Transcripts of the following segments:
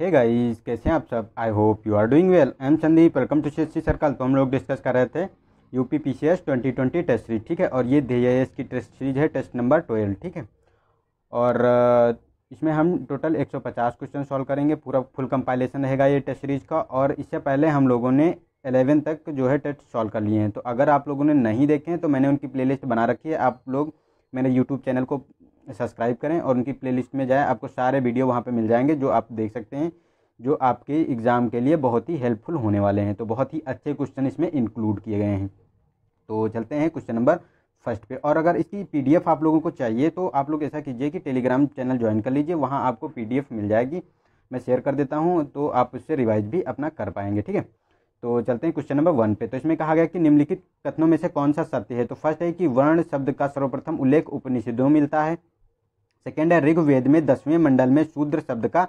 Hey guys कैसे हैं आप सब I hope you are doing well I am Sandeep welcome to C S C circle तो हम लोग डिस्कस कर रहे थे UP twenty twenty test series ठीक है और ये एस की टेस्ट सीरीज है टेस्ट नंबर ट्वेल्व ठीक है और इसमें हम टोटल एक सौ पचास क्वेश्चन सॉल्व करेंगे पूरा फुल कंपाइलेशन रहेगा ये टेस्ट सीरीज का और इससे पहले हम लोगों ने एलेवन तक जो है टेस्ट सॉल्व कर लिए हैं तो अगर आप लोगों ने नहीं देखे हैं तो मैंने उनकी लिस्ट बना रखी है आप लोग मेरे यूट्यूब चैनल को सब्सक्राइब करें और उनकी प्लेलिस्ट में जाएं आपको सारे वीडियो वहाँ पे मिल जाएंगे जो आप देख सकते हैं जो आपके एग्ज़ाम के लिए बहुत ही हेल्पफुल होने वाले हैं तो बहुत ही अच्छे क्वेश्चन इसमें इंक्लूड किए गए हैं तो चलते हैं क्वेश्चन नंबर फर्स्ट पे और अगर इसकी पीडीएफ आप लोगों को चाहिए तो आप लोग ऐसा कीजिए कि टेलीग्राम चैनल ज्वाइन कर लीजिए वहाँ आपको पीडीएफ मिल जाएगी मैं शेयर कर देता हूँ तो आप उससे रिवाइज भी अपना कर पाएंगे ठीक है तो चलते हैं क्वेश्चन नंबर वन पे तो इसमें कहा गया कि निम्नलिखित कथनों में से कौन सा सत्य है तो फर्स्ट है कि वर्ण शब्द का सर्वप्रथम उल्लेख उपनिषदों में मिलता है सेकेंड है ऋग्वेद में दसवें मंडल में शूद्र शब्द का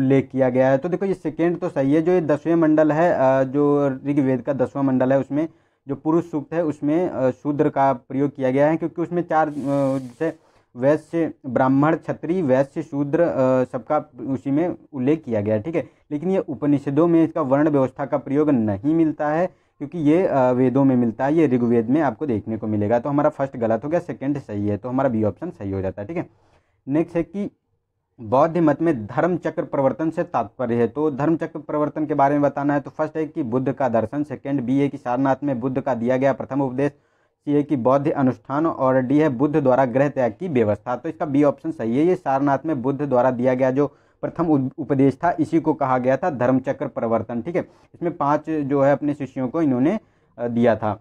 उल्लेख किया गया है तो देखो ये सेकेंड तो सही है जो ये दसवें मंडल है जो ऋग्वेद का दसवां मंडल है उसमें जो पुरुष सूक्त है उसमें शूद्र का प्रयोग किया गया है क्योंकि उसमें चार जैसे वैश्य ब्राह्मण क्षत्रिय वैश्य शूद्र सबका उसी में उल्लेख किया गया है ठीक है लेकिन ये उपनिषदों में इसका वर्ण व्यवस्था का प्रयोग नहीं मिलता है क्योंकि ये वेदों में मिलता है ये ऋग्वेद में आपको देखने को मिलेगा तो हमारा फर्स्ट गलत हो गया सेकंड सही है तो हमारा बी ऑप्शन सही हो जाता है ठीक है नेक्स्ट है कि बौद्ध मत में धर्म चक्र प्रवर्तन से तात्पर्य है तो धर्म चक्र प्रवर्तन के बारे में बताना है तो फर्स्ट है कि बुद्ध का दर्शन सेकेंड बी है कि सारनाथ में बुद्ध का दिया गया प्रथम उपदेश सी है कि बौद्ध अनुष्ठान और डी है बुद्ध द्वारा गृह त्याग की व्यवस्था तो इसका बी ऑप्शन सही है ये सारनाथ में बुद्ध द्वारा दिया गया जो प्रथम उपदेश था इसी को कहा गया था धर्मचक्र प्रवर्तन ठीक है इसमें पाँच जो है अपने शिष्यों को इन्होंने दिया था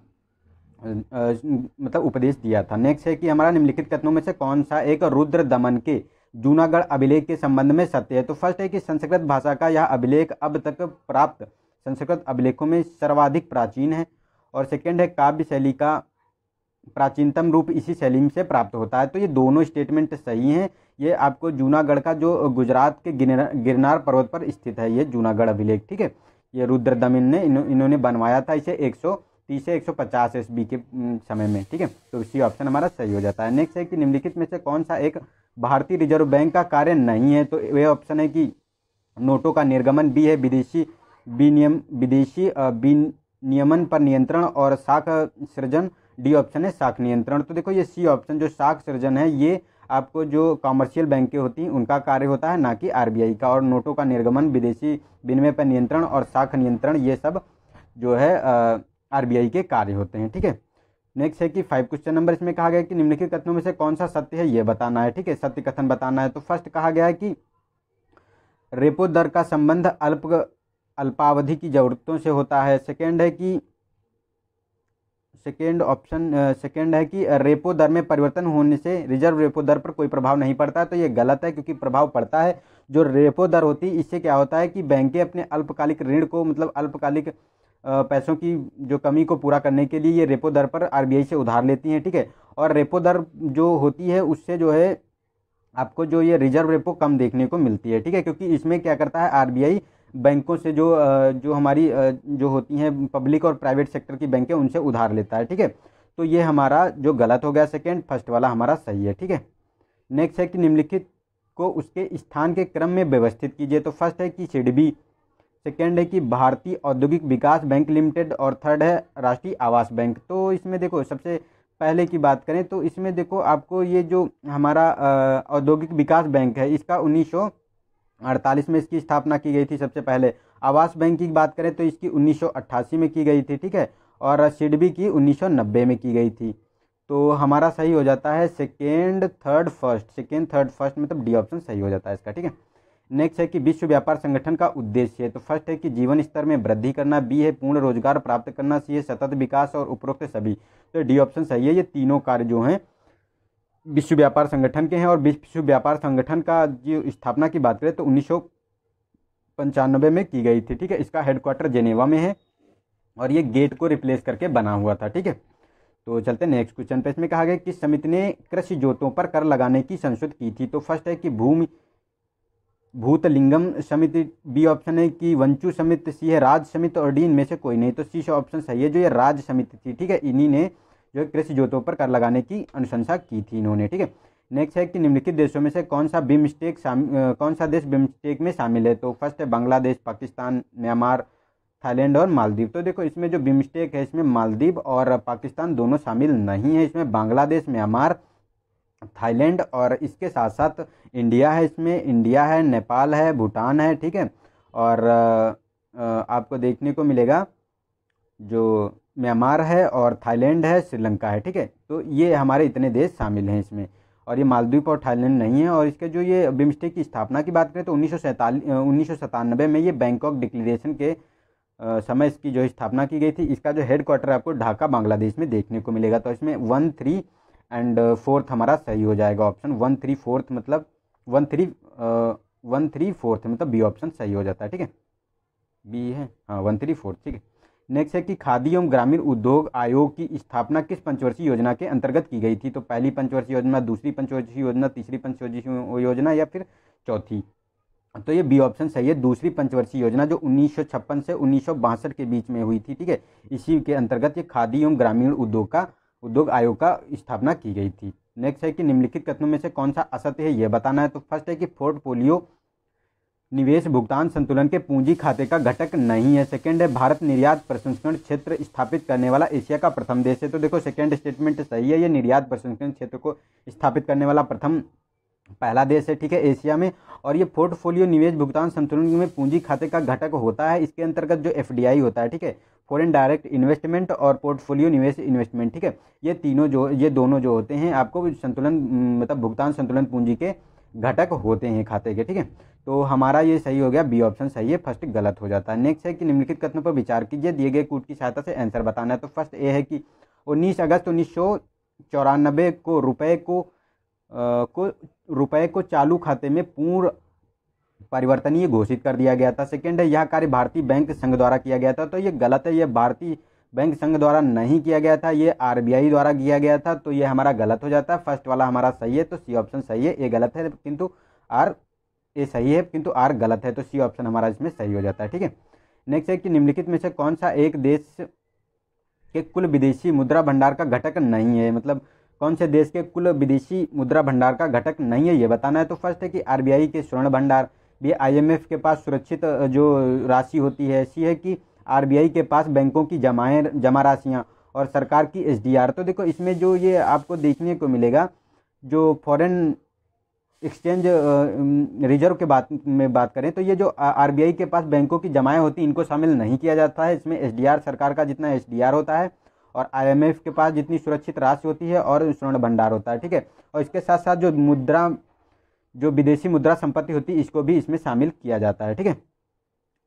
मतलब उपदेश दिया था नेक्स्ट है कि हमारा निम्नलिखित कथनों में से कौन सा एक रुद्र दमन के जूनागढ़ अभिलेख के संबंध में सत्य है तो फर्स्ट है कि संस्कृत भाषा का यह अभिलेख अब तक प्राप्त संस्कृत अभिलेखों में सर्वाधिक प्राचीन है और सेकेंड है काव्य शैली का प्राचीनतम रूप इसी शैली से प्राप्त होता है तो ये दोनों स्टेटमेंट सही हैं ये आपको जूनागढ़ का जो गुजरात के गिरनार पर्वत पर स्थित है ये जूनागढ़ अभिलेख ठीक है ये रुद्र दमिन ने इन्होंने बनवाया था इसे एक सौ तीस से एक सौ पचास एस बी के समय में ठीक है तो सी ऑप्शन हमारा सही हो जाता है नेक्स्ट है कि निम्नलिखित में से कौन सा एक भारतीय रिजर्व बैंक का कार्य नहीं है तो वह ऑप्शन है कि नोटों का निर्गमन बी है विदेशी विनियम विदेशी विनियमन पर नियंत्रण और साख सृजन डी ऑप्शन है साख नियंत्रण तो देखो ये सी ऑप्शन जो साख सृजन है ये आपको जो कॉमर्शियल बैंकें होती हैं उनका कार्य होता है ना कि आरबीआई का और नोटों का निर्गमन विदेशी विनिमय पर नियंत्रण और शाख नियंत्रण ये सब जो है आरबीआई के कार्य होते हैं ठीक है नेक्स्ट है कि फाइव क्वेश्चन नंबर इसमें कहा गया कि निम्नलिखित कथनों में से कौन सा सत्य है ये बताना है ठीक है सत्य कथन बताना है तो फर्स्ट कहा गया है कि रेपो दर का संबंध अल्प अल्पावधि की जरूरतों से होता है सेकेंड है कि सेकेंड ऑप्शन सेकेंड है कि रेपो दर में परिवर्तन होने से रिजर्व रेपो दर पर कोई प्रभाव नहीं पड़ता तो ये गलत है क्योंकि प्रभाव पड़ता है जो रेपो दर होती है इससे क्या होता है कि बैंकें अपने अल्पकालिक ऋण को मतलब अल्पकालिक पैसों की जो कमी को पूरा करने के लिए ये रेपो दर पर आर से उधार लेती हैं ठीक है ठीके? और रेपो दर जो होती है उससे जो है आपको जो ये रिजर्व रेपो कम देखने को मिलती है ठीक है क्योंकि इसमें क्या करता है आर बैंकों से जो जो हमारी जो होती हैं पब्लिक और प्राइवेट सेक्टर की बैंकें उनसे उधार लेता है ठीक है तो ये हमारा जो गलत हो गया सेकेंड फर्स्ट वाला हमारा सही है ठीक है नेक्स्ट है कि निम्नलिखित को उसके स्थान के क्रम में व्यवस्थित कीजिए तो फर्स्ट है कि सिडबी बी सेकेंड है कि भारतीय औद्योगिक विकास बैंक लिमिटेड और थर्ड है राष्ट्रीय आवास बैंक तो इसमें देखो सबसे पहले की बात करें तो इसमें देखो आपको ये जो हमारा औद्योगिक विकास बैंक है इसका उन्नीस अड़तालीस में इसकी स्थापना की गई थी सबसे पहले आवास बैंक की बात करें तो इसकी अट्ठासी में की गई थी ठीक है और सिडबी की नब्बे में की गई थी तो हमारा सही हो जाता है second third first second third first मतलब डी ऑप्शन सही हो जाता है इसका ठीक है नेक्स्ट है कि विश्व व्यापार संगठन का उद्देश्य है तो फर्स्ट है कि जीवन स्तर में वृद्धि करना बी है पूर्ण रोजगार प्राप्त करना सी है सतत विकास और उपरोक्त सभी तो डी ऑप्शन सही है ये तीनों कार्य जो हैं विश्व व्यापार संगठन के हैं और विश्व व्यापार संगठन का जो स्थापना की बात करें तो उन्नीस पंचानबे में की गई थी ठीक है इसका हेडक्वार्टर जेनेवा में है और ये गेट को रिप्लेस करके बना हुआ था ठीक है तो चलते नेक्स्ट क्वेश्चन पे इसमें कहा गया कि समिति ने कृषि जोतों पर कर लगाने की संशोध की थी तो फर्स्ट है कि भूमि भूतलिंगम समिति बी ऑप्शन है कि वंचू समित सी है राज समित और डी इनमें से कोई नहीं तो सी से ऑप्शन सही है जो ये राज समिति थी ठीक है इन्हीं ने जो कृषि जोतों पर कर लगाने की अनुशंसा की थी इन्होंने ठीक है नेक्स्ट है कि निम्नलिखित देशों में से कौन सा बिमस्टेक कौन सा देश बिमस्टेक में शामिल है तो फर्स्ट है बांग्लादेश पाकिस्तान म्यांमार थाईलैंड और मालदीव तो देखो इसमें जो बिमस्टेक है इसमें मालदीव और पाकिस्तान दोनों शामिल नहीं है इसमें बांग्लादेश म्यांमार थाईलैंड और इसके साथ साथ इंडिया है इसमें इंडिया है नेपाल है भूटान है ठीक है और आपको देखने को मिलेगा जो म्यांमार है और थाईलैंड है श्रीलंका है ठीक है तो ये हमारे इतने देश शामिल हैं इसमें और ये मालदीव और थाईलैंड नहीं है और इसके जो ये बिम्स्टेक की स्थापना की बात करें तो उन्नीस सौ में ये बैंकॉक डिक्लेरेशन के समय इसकी जो स्थापना की गई थी इसका जो हेड क्वार्टर आपको ढाका बांग्लादेश में देखने को मिलेगा तो इसमें वन थ्री एंड फोर्थ हमारा सही हो जाएगा ऑप्शन वन थ्री फोर्थ मतलब one three one three fourth मतलब बी ऑप्शन सही हो जाता है ठीक है बी है हाँ वन थ्री फोर्थ ठीक है नेक्स्ट है कि खादी एवं ग्रामीण उद्योग आयोग की स्थापना किस पंचवर्षीय योजना के अंतर्गत की गई थी तो पहली पंचवर्षीय योजना दूसरी पंचवर्षीय योजना तीसरी पंचवर्षीय योजना या फिर चौथी तो ये बी ऑप्शन सही है दूसरी पंचवर्षीय योजना जो छप्पन से उन्नीस के बीच में हुई थी ठीक है इसी के अंतर्गत ये खादी एवं ग्रामीण उद्योग का उद्योग आयोग का स्थापना की गई थी नेक्स्ट है कि निम्नलिखित कथनों में से कौन सा असत्य है यह बताना है तो फर्स्ट है कि पोर्टफोलियो निवेश भुगतान संतुलन के पूंजी खाते का घटक नहीं है सेकंड है भारत निर्यात प्रसंस्करण क्षेत्र स्थापित करने वाला एशिया का प्रथम देश है तो देखो सेकंड स्टेटमेंट सही है ये निर्यात प्रसंस्करण क्षेत्र को स्थापित करने वाला प्रथम पहला देश है ठीक है एशिया में और ये पोर्टफोलियो निवेश भुगतान संतुलन में पूंजी खाते का घटक होता है इसके अंतर्गत जो एफ होता है ठीक है फॉरेन डायरेक्ट इन्वेस्टमेंट और पोर्टफोलियो निवेश इन्वेस्टमेंट ठीक है ये तीनों जो ये दोनों जो होते हैं आपको संतुलन मतलब भुगतान संतुलन पूंजी के घटक होते हैं खाते के ठीक है तो हमारा ये सही हो गया बी ऑप्शन सही है फर्स्ट गलत हो जाता है नेक्स्ट है कि निम्नलिखित कथनों पर विचार कीजिए दिए गए कूट की सहायता से आंसर बताना है तो फर्स्ट ए है कि उन्नीस अगस्त उन्नीस को रुपए को आ, को रुपए को चालू खाते में पूर्ण परिवर्तनीय घोषित कर दिया गया था सेकेंड है यह कार्य भारतीय बैंक संघ द्वारा किया गया था तो ये गलत है यह भारतीय बैंक संघ द्वारा नहीं किया गया था ये आरबीआई द्वारा किया गया था तो ये हमारा गलत हो जाता है फर्स्ट वाला हमारा सही है तो सी ऑप्शन सही है ये गलत है किंतु आर ए सही है किंतु आर गलत है तो सी ऑप्शन हमारा इसमें सही हो जाता है ठीक है नेक्स्ट है कि निम्नलिखित में से कौन सा एक देश के कुल विदेशी मुद्रा भंडार का घटक नहीं है मतलब कौन से देश के कुल विदेशी मुद्रा भंडार का घटक नहीं है ये बताना है तो फर्स्ट है कि आर के स्वर्ण भंडार भी आई के पास सुरक्षित जो राशि होती है ऐसी है कि आर के पास बैंकों की जमाएँ जमा राशियाँ और सरकार की एस तो देखो इसमें जो ये आपको देखने को मिलेगा जो फॉरेन एक्सचेंज रिजर्व के बात में बात करें तो ये जो आरबीआई के पास बैंकों की जमाएँ होती इनको शामिल नहीं किया जाता है इसमें एसडीआर सरकार का जितना एसडीआर होता है और आईएमएफ के पास जितनी सुरक्षित राशि होती है और स्वर्ण भंडार होता है ठीक है और इसके साथ साथ जो मुद्रा जो विदेशी मुद्रा संपत्ति होती है इसको भी इसमें शामिल किया जाता है ठीक है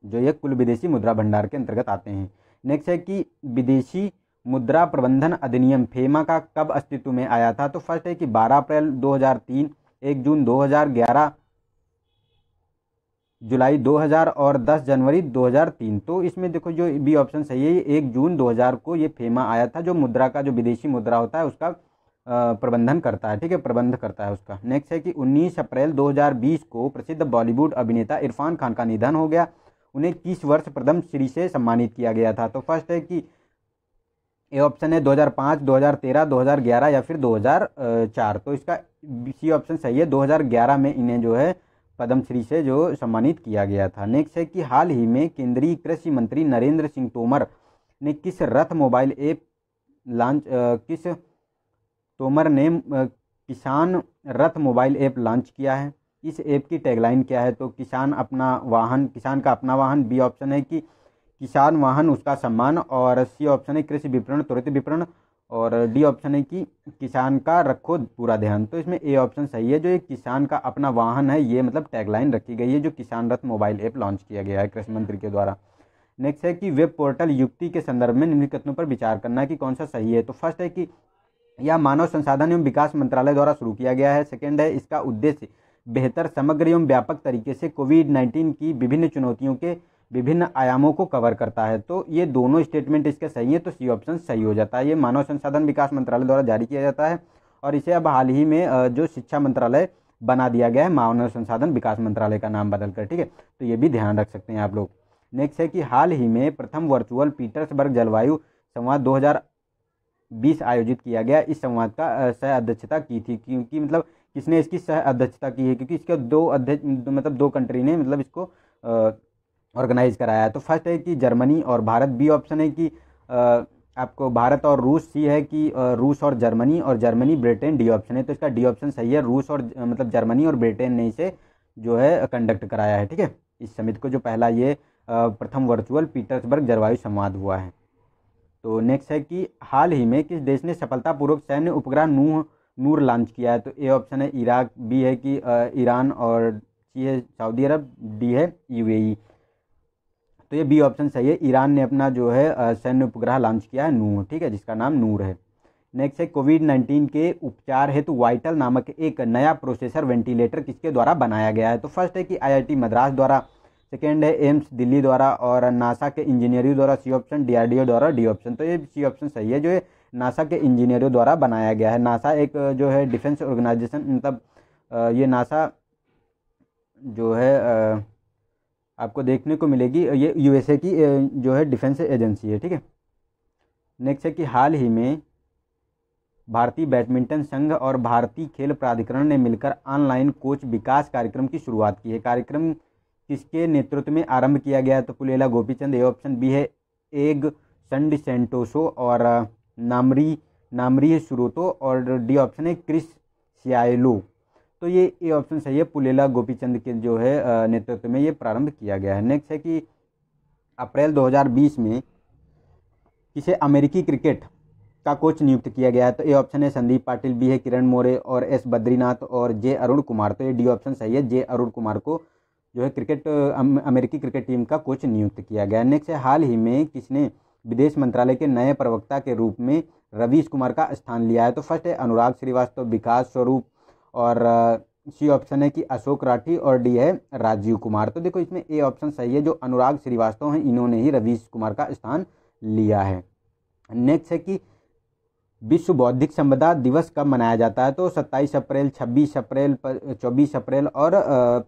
जो ये कुल विदेशी मुद्रा भंडार के अंतर्गत आते हैं नेक्स्ट है कि विदेशी मुद्रा प्रबंधन अधिनियम फेमा का कब अस्तित्व में आया था तो फर्स्ट है कि 12 अप्रैल 2003 1 जून 2011 जुलाई 2000 और 10 जनवरी 2003 तो इसमें देखो जो बी ऑप्शन सही है ये एक जून 2000 को ये फेमा आया था जो मुद्रा का जो विदेशी मुद्रा होता है उसका प्रबंधन करता है ठीक है प्रबंध करता है उसका नेक्स्ट है कि 19 अप्रैल 2020 को प्रसिद्ध बॉलीवुड अभिनेता इरफान खान का निधन हो गया उन्हें किस वर्ष प्रथम श्री से सम्मानित किया गया था तो फर्स्ट है कि ए ऑप्शन है 2005, 2013, 2011 या फिर 2004 तो इसका सी ऑप्शन सही है 2011 में इन्हें जो है पद्मश्री से जो सम्मानित किया गया था नेक्स्ट है कि हाल ही में केंद्रीय कृषि मंत्री नरेंद्र सिंह तोमर ने किस रथ मोबाइल ऐप लॉन्च किस तोमर ने किसान रथ मोबाइल ऐप लॉन्च किया है इस ऐप की टैगलाइन क्या है तो किसान अपना वाहन किसान का अपना वाहन बी ऑप्शन है कि किसान वाहन उसका सम्मान और सी ऑप्शन है कृषि विपणन त्वरित विपणन और डी ऑप्शन है कि किसान का रखो पूरा ध्यान तो इसमें ए ऑप्शन सही है जो एक किसान का अपना वाहन है ये मतलब टैगलाइन रखी गई है जो किसान रथ मोबाइल ऐप लॉन्च किया गया है कृषि मंत्री के द्वारा नेक्स्ट है कि वेब पोर्टल युक्ति के संदर्भ में निम्नलिखित कथनों पर विचार करना है कि कौन सा सही है तो फर्स्ट है कि यह मानव संसाधन एवं विकास मंत्रालय द्वारा शुरू किया गया है सेकेंड है इसका उद्देश्य बेहतर समग्र एवं व्यापक तरीके से कोविड नाइन्टीन की विभिन्न चुनौतियों के विभिन्न आयामों को कवर करता है तो ये दोनों स्टेटमेंट इसके सही है तो सी ऑप्शन सही हो जाता है ये मानव संसाधन विकास मंत्रालय द्वारा जारी किया जाता है और इसे अब हाल ही में जो शिक्षा मंत्रालय बना दिया गया है मानव संसाधन विकास मंत्रालय का नाम बदल कर ठीक है तो ये भी ध्यान रख सकते हैं आप लोग नेक्स्ट है कि हाल ही में प्रथम वर्चुअल पीटर्सबर्ग जलवायु संवाद 2020 आयोजित किया गया इस संवाद का सह अध्यक्षता की थी क्योंकि मतलब किसने इसकी सह अध्यक्षता की है क्योंकि इसके दो अध्यक्ष मतलब दो कंट्री ने मतलब इसको ऑर्गेनाइज़ कराया है तो फर्स्ट है कि जर्मनी और भारत बी ऑप्शन है कि आपको भारत और रूस सी है कि रूस और जर्मनी और जर्मनी ब्रिटेन डी ऑप्शन है तो इसका डी ऑप्शन सही है रूस और मतलब जर्मनी और ब्रिटेन ने इसे जो है कंडक्ट कराया है ठीक है इस समिति को जो पहला ये प्रथम वर्चुअल पीटर्सबर्ग जलवायु संवाद हुआ है तो नेक्स्ट है कि हाल ही में किस देश ने सफलतापूर्वक सैन्य उपग्रह नूह नूर लॉन्च किया है तो ए ऑप्शन है इराक बी है कि ईरान और सी है सऊदी अरब डी है यूएई तो ये बी ऑप्शन सही है ईरान ने अपना जो है सैन्य उपग्रह लॉन्च किया है नूर ठीक है जिसका नाम नूर है नेक्स्ट है कोविड नाइन्टीन के उपचार हेतु वाइटल नामक एक नया प्रोसेसर वेंटिलेटर किसके द्वारा बनाया गया है तो फर्स्ट है कि आईआईटी मद्रास द्वारा सेकेंड है एम्स दिल्ली द्वारा और नासा के इंजीनियरिंग द्वारा सी ऑप्शन डीआरडीओ द्वारा डी ऑप्शन तो ये सी ऑप्शन सही है जो है नासा के इंजीनियरों द्वारा बनाया गया है नासा एक जो है डिफेंस ऑर्गेनाइजेशन मतलब ये नासा जो है आपको देखने को मिलेगी ये यूएसए की जो है डिफेंस एजेंसी है ठीक है नेक्स्ट है कि हाल ही में भारतीय बैडमिंटन संघ और भारतीय खेल प्राधिकरण ने मिलकर ऑनलाइन कोच विकास कार्यक्रम की शुरुआत की है कार्यक्रम किसके नेतृत्व में आरंभ किया गया तो पुलेला गोपीचंद ये ऑप्शन बी है एग संड सेंटोसो और नामरी नामरी सुरोतो और डी ऑप्शन है क्रिस सियालो तो ये ए ऑप्शन सही है पुलेला गोपीचंद के जो है नेतृत्व में ये प्रारंभ किया गया है नेक्स्ट है कि अप्रैल 2020 में किसे अमेरिकी क्रिकेट का कोच नियुक्त किया गया है तो ए ऑप्शन है संदीप पाटिल बी है किरण मोरे और एस बद्रीनाथ और जे अरुण कुमार तो ये डी ऑप्शन सही है जे अरुण कुमार को जो है क्रिकेट अमेरिकी क्रिकेट टीम का कोच नियुक्त किया गया नेक्स्ट है हाल ही में किसने विदेश मंत्रालय के नए प्रवक्ता के रूप में रवीश कुमार का स्थान लिया है तो फर्स्ट है अनुराग श्रीवास्तव विकास स्वरूप और सी ऑप्शन है कि अशोक राठी और डी है राजीव कुमार तो देखो इसमें ए ऑप्शन सही है जो अनुराग श्रीवास्तव हैं इन्होंने ही रवीश कुमार का स्थान लिया है नेक्स्ट है कि विश्व बौद्धिक संपदा दिवस कब मनाया जाता है तो 27 अप्रैल 26 अप्रैल 24 अप्रैल और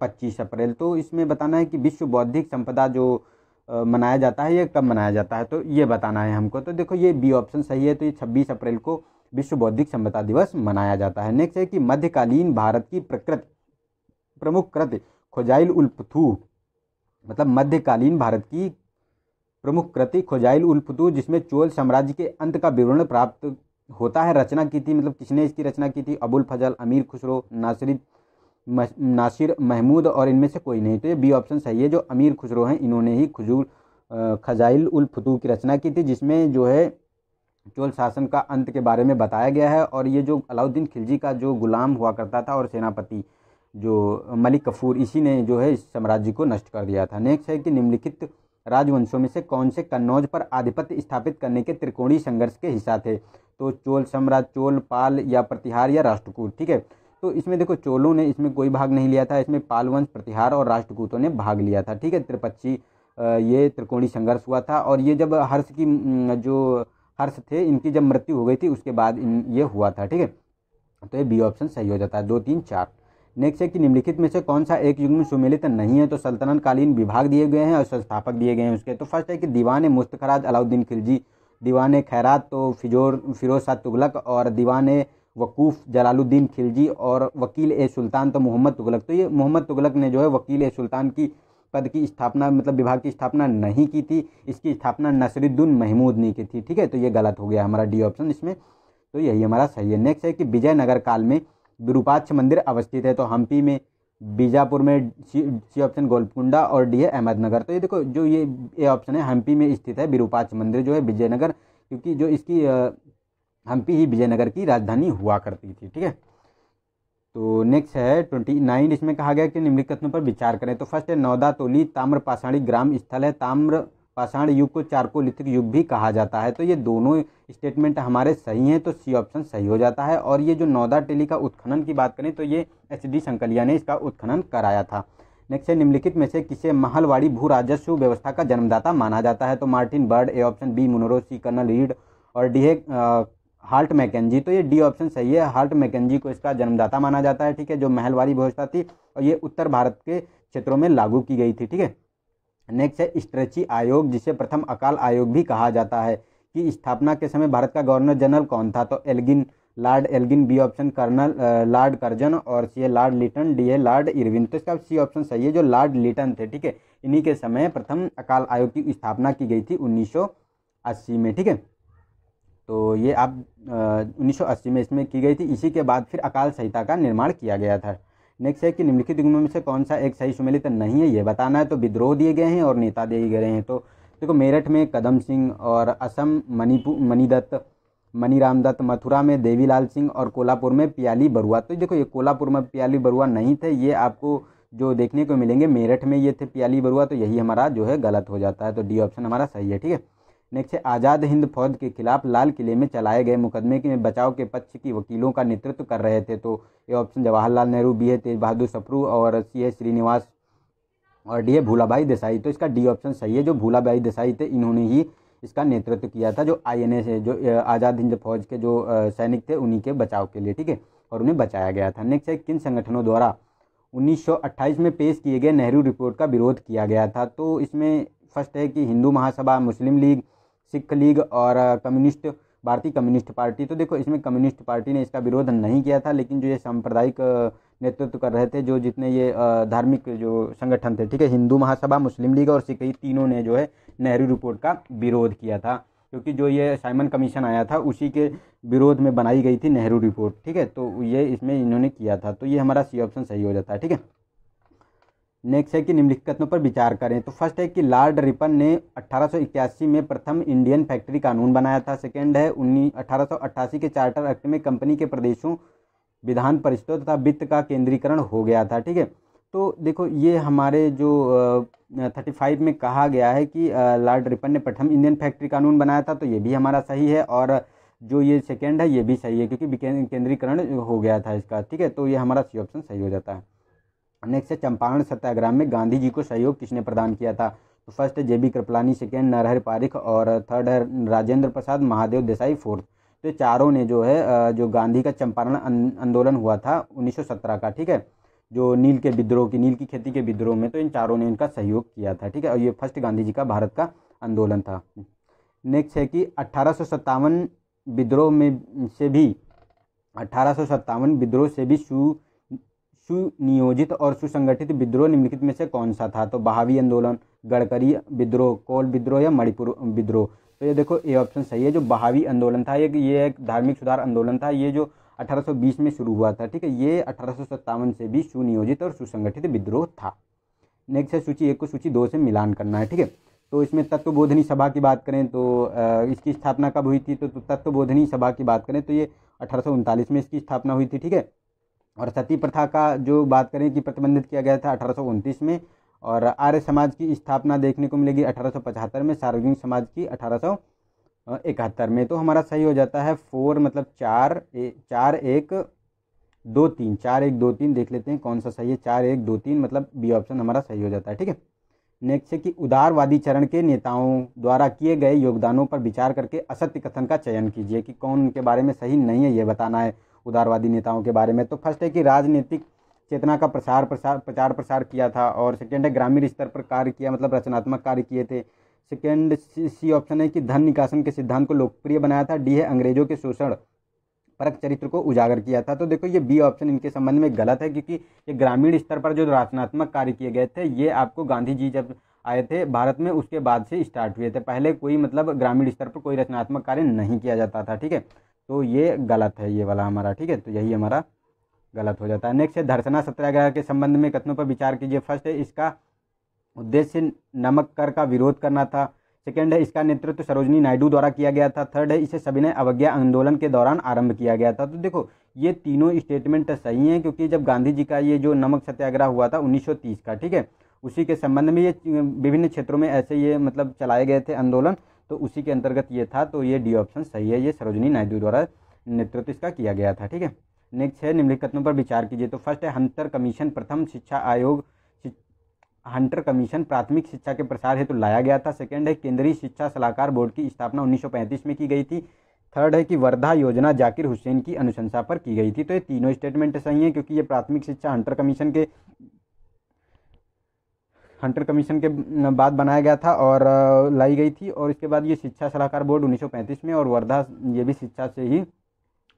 25 अप्रैल तो इसमें बताना है कि विश्व बौद्धिक संपदा जो मनाया जाता है ये कब मनाया जाता है तो ये बताना है हमको तो देखो ये बी ऑप्शन सही है तो ये 26 अप्रैल को विश्व बौद्धिक क्षमता दिवस मनाया जाता है नेक्स्ट है कि मध्यकालीन भारत की प्रकृति प्रमुख कृत खोजाइल उल्पथू मतलब मध्यकालीन भारत की प्रमुख कृति खोजाइल फतू जिसमें चोल साम्राज्य के अंत का विवरण प्राप्त होता है रचना की थी मतलब किसने इसकी रचना की थी अबुल फजल अमीर खुसरो नासिर नासिर महमूद और इनमें से कोई नहीं तो ये बी ऑप्शन सही है जो अमीर खुसरो हैं इन्होंने ही खजूर खजाइल उल फतू की रचना की थी जिसमें जो है चोल शासन का अंत के बारे में बताया गया है और ये जो अलाउद्दीन खिलजी का जो गुलाम हुआ करता था और सेनापति जो मलिक कफूर इसी ने जो है इस साम्राज्य को नष्ट कर दिया था नेक्स्ट है कि निम्नलिखित राजवंशों में से कौन से कन्नौज पर आधिपत्य स्थापित करने के त्रिकोणीय संघर्ष के हिस्सा थे तो चोल सम्राट चोल पाल या प्रतिहार या राष्ट्रकूट ठीक है तो इसमें देखो चोलों ने इसमें कोई भाग नहीं लिया था इसमें पालवंश प्रतिहार और राष्ट्रकूटों ने भाग लिया था ठीक है त्रिपक्षी ये त्रिकोणी संघर्ष हुआ था और ये जब हर्ष की जो हर्ष थे इनकी जब मृत्यु हो गई थी उसके बाद इन ये हुआ था ठीक है तो ये बी ऑप्शन सही हो जाता है दो तीन चार नेक्स्ट है कि निम्नलिखित में से कौन सा एक युग में सुमेलित नहीं है तो सल्तनतकालीन विभाग दिए गए हैं और संस्थापक दिए गए हैं उसके तो फर्स्ट है कि दीवान मुस्तखराज अलाउद्दीन खिलजी दीवान खैरात तो फिजोर फिरोज शाह तुगलक और दीवान वकूफ़ जलालुद्दीन खिलजी और वकील ए सुल्तान तो मोहम्मद तुगलक तो ये मोहम्मद तुगलक ने जो है वकील ए सुल्तान की पद की स्थापना मतलब विभाग की स्थापना नहीं की थी इसकी स्थापना नसरुद्दीन महमूद ने की थी ठीक है तो ये गलत हो गया हमारा डी ऑप्शन इसमें तो यही हमारा सही है नेक्स्ट है कि विजयनगर काल में विरूपाक्ष मंदिर अवस्थित है तो हम्पी में बीजापुर में सी ऑप्शन गोलकुंडा और डी है अहमदनगर तो ये देखो जो ये ए ऑप्शन है हम्पी में स्थित है विरूपाक्ष मंदिर जो है विजयनगर क्योंकि जो इसकी हम्पी ही विजयनगर की राजधानी हुआ करती थी ठीक है तो नेक्स्ट है ट्वेंटी नाइन इसमें कहा गया कि निम्नलिखित कथनों पर विचार करें तो फर्स्ट है नौदा तोली ताम्र पाषाणी ग्राम स्थल है ताम्र पाषाण युग को चारकोलिथिक युग भी कहा जाता है तो ये दोनों स्टेटमेंट हमारे सही हैं तो सी ऑप्शन सही हो जाता है और ये जो नौदा टेली का उत्खनन की बात करें तो ये एच डी संकलिया ने इसका उत्खनन कराया था नेक्स्ट है निम्नलिखित में से किसे महलवाड़ी भू राजस्व व्यवस्था का जन्मदाता माना जाता है तो Martin Bird A option B Munro C colonel Reid और डी है हार्ट मैकेजी तो ये डी ऑप्शन सही है हार्ट मैकेजी को इसका जन्मदाता माना जाता है ठीक है जो महलवारी व्यवस्था थी और ये उत्तर भारत के क्षेत्रों में लागू की गई थी ठीक है नेक्स्ट है स्ट्रेची आयोग जिसे प्रथम अकाल आयोग भी कहा जाता है कि स्थापना के समय भारत का गवर्नर जनरल कौन था तो Elgin Lord Elgin B option colonel Lord Curzon और सी ए लॉर्ड लिटन डी ए लॉर्ड इरविन तो इसका सी ऑप्शन सही है जो लॉर्ड लिटन थे ठीक है इन्हीं के समय प्रथम अकाल आयोग की स्थापना की गई थी उन्नीस में ठीक है तो ये आप उन्नीस में इसमें की गई थी इसी के बाद फिर अकाल संहिता का निर्माण किया गया था नेक्स्ट है कि निम्नलिखित युग्मों में से कौन सा एक सही सुमेलित नहीं है ये बताना है तो विद्रोह दिए गए हैं और नेता दिए गए हैं तो देखो मेरठ में कदम सिंह और असम मणिपुर मणिदत्त मनीराम दत्त मथुरा में देवीलाल सिंह और कोल्हापुर में प्याली बरुआ तो देखो ये कोल्हापुर में प्याली बरुआ नहीं थे ये आपको जो देखने को मिलेंगे मेरठ में ये थे प्याली बरुआ तो यही हमारा जो है गलत हो जाता है तो डी ऑप्शन हमारा सही है ठीक है नेक्स्ट है आज़ाद हिंद फौज के खिलाफ लाल किले में चलाए गए मुकदमे के बचाव के पक्ष की वकीलों का नेतृत्व कर रहे थे तो ये ऑप्शन जवाहरलाल नेहरू बी है तेज बहादुर सप्रू और सी है श्रीनिवास और डी है भूलाभाई देसाई तो इसका डी ऑप्शन सही है जो भूलाभाई देसाई थे इन्होंने ही इसका नेतृत्व किया था जो आई एन है जो आज़ाद हिंद फौज के जो सैनिक थे उन्हीं के बचाव के लिए ठीक है और उन्हें बचाया गया था नेक्स्ट है किन संगठनों द्वारा 1928 में पेश किए गए नेहरू रिपोर्ट का विरोध किया गया था तो इसमें फर्स्ट है कि Hindu Mahasabha Muslim League Sikh League और कम्युनिस्ट भारतीय कम्युनिस्ट पार्टी तो देखो इसमें कम्युनिस्ट पार्टी ने इसका विरोध नहीं किया था लेकिन जो ये सांप्रदायिक नेतृत्व कर रहे थे जो जितने ये धार्मिक जो संगठन थे ठीक है हिंदू महासभा मुस्लिम लीग और सिख तीनों ने जो है नेहरू रिपोर्ट का विरोध किया था क्योंकि जो ये साइमन कमीशन आया था उसी के विरोध में बनाई गई थी नेहरू रिपोर्ट ठीक है तो ये इसमें इन्होंने किया था तो ये हमारा सी ऑप्शन सही हो जाता है ठीक है नेक्स्ट है कि निम्नलिखित कथनों पर विचार करें तो फर्स्ट है कि लॉर्ड रिपन ने 1881 में प्रथम इंडियन फैक्ट्री कानून बनाया था सेकेंड है उन्नीस अठारह के चार्टर एक्ट में कंपनी के प्रदेशों विधान परिषदों तथा वित्त का केंद्रीकरण हो गया था ठीक है तो देखो ये हमारे जो थर्टी फाइव में कहा गया है कि लॉर्ड रिपन ने प्रथम इंडियन फैक्ट्री कानून बनाया था तो ये भी हमारा सही है और जो ये सेकेंड है ये भी सही है क्योंकि केंद्रीकरण हो गया था इसका ठीक है तो ये हमारा सी ऑप्शन सही हो जाता है नेक्स्ट है चंपारण सत्याग्रह में गांधी जी को सहयोग किसने प्रदान किया था तो फर्स्ट है J B Kripalani second Narhar Parikh और थर्ड है राजेंद्र प्रसाद महादेव देसाई फोर्थ तो चारों ने जो है जो गांधी का चंपारण आंदोलन हुआ था 1917 का ठीक है जो नील के विद्रोह की नील की खेती के विद्रोह में तो इन चारों ने इनका सहयोग किया था ठीक है और ये फर्स्ट गांधी जी का भारत का आंदोलन था नेक्स्ट है कि अट्ठारह विद्रोह में से भी अट्ठारह विद्रोह से भी शू सुनियोजित और सुसंगठित विद्रोह निम्नलिखित में से कौन सा था तो बहावी आंदोलन गडकरी विद्रोह कोल विद्रोह या मणिपुर विद्रोह तो ये देखो ये ऑप्शन सही है जो बहावी आंदोलन था ये ये एक धार्मिक सुधार आंदोलन था ये जो 1820 में शुरू हुआ था ठीक है ये अठारह से भी सुनियोजित और सुसंगठित विद्रोह था नेक्स्ट है सूची एक को सूची दो से मिलान करना है ठीक है तो इसमें तत्वबोधनी सभा की बात करें तो इसकी स्थापना कब हुई थी तो, तो तत्वबोधनी सभा की बात करें तो ये अठारह में इसकी स्थापना हुई थी ठीक है और सती प्रथा का जो बात करें कि प्रतिबंधित किया गया था अठारह में और आर्य समाज की स्थापना देखने को मिलेगी अठारह में सार्वजनिक समाज की अठारह इकहत्तर में तो हमारा सही हो जाता है फोर मतलब चार ए, चार एक दो तीन चार एक दो तीन देख लेते हैं कौन सा सही है चार एक दो तीन मतलब बी ऑप्शन हमारा सही हो जाता है ठीक है नेक्स्ट है कि उदारवादी चरण के नेताओं द्वारा किए गए योगदानों पर विचार करके असत्य कथन का चयन कीजिए कि कौन उनके बारे में सही नहीं है ये बताना है उदारवादी नेताओं के बारे में तो फर्स्ट है कि राजनीतिक चेतना का प्रसार प्रसार प्रचार प्रसार किया था और सेकेंड है ग्रामीण स्तर पर कार्य किया मतलब रचनात्मक कार्य किए थे सेकेंड सी ऑप्शन है कि धन निकासन के सिद्धांत को लोकप्रिय बनाया था डी है अंग्रेजों के शोषण परक चरित्र को उजागर किया था तो देखो ये बी ऑप्शन इनके संबंध में गलत है क्योंकि ये ग्रामीण स्तर पर जो रचनात्मक कार्य किए गए थे ये आपको गांधी जी जब आए थे भारत में उसके बाद से स्टार्ट हुए थे पहले कोई मतलब ग्रामीण स्तर पर कोई रचनात्मक कार्य नहीं किया जाता था ठीक है तो ये गलत है ये वाला हमारा ठीक है तो यही हमारा गलत हो जाता है नेक्स्ट है धर्सना सत्याग्रह के संबंध में कथनों पर विचार कीजिए फर्स्ट है इसका उद्देश्य नमक कर का विरोध करना था सेकेंड है इसका नेतृत्व सरोजनी नायडू द्वारा किया गया था थर्ड है इसे ने अवज्ञा आंदोलन के दौरान आरंभ किया गया था तो देखो ये तीनों स्टेटमेंट सही हैं क्योंकि जब गांधी जी का ये जो नमक सत्याग्रह हुआ था 1930 का ठीक है उसी के संबंध में ये विभिन्न क्षेत्रों में ऐसे ये मतलब चलाए गए थे आंदोलन तो उसी के अंतर्गत ये था तो ये डी ऑप्शन सही है ये सरोजनी नायडू द्वारा नेतृत्व इसका किया गया था ठीक है नेक्स्ट है निम्नलिखित कथनों पर विचार कीजिए तो फर्स्ट है हंटर कमीशन प्रथम शिक्षा आयोग हंटर कमीशन प्राथमिक शिक्षा के प्रसार हेतु तो लाया गया था सेकेंड है केंद्रीय शिक्षा सलाहकार बोर्ड की स्थापना उन्नीस में की गई थी थर्ड है कि वर्धा योजना जाकिर हुसैन की अनुशंसा पर की गई थी तो ये तीनों स्टेटमेंट सही हैं क्योंकि ये प्राथमिक शिक्षा हंटर कमीशन के हंटर कमीशन के बाद बनाया गया था और लाई गई थी और इसके बाद ये शिक्षा सलाहकार बोर्ड 1935 में और वर्धा ये भी शिक्षा से ही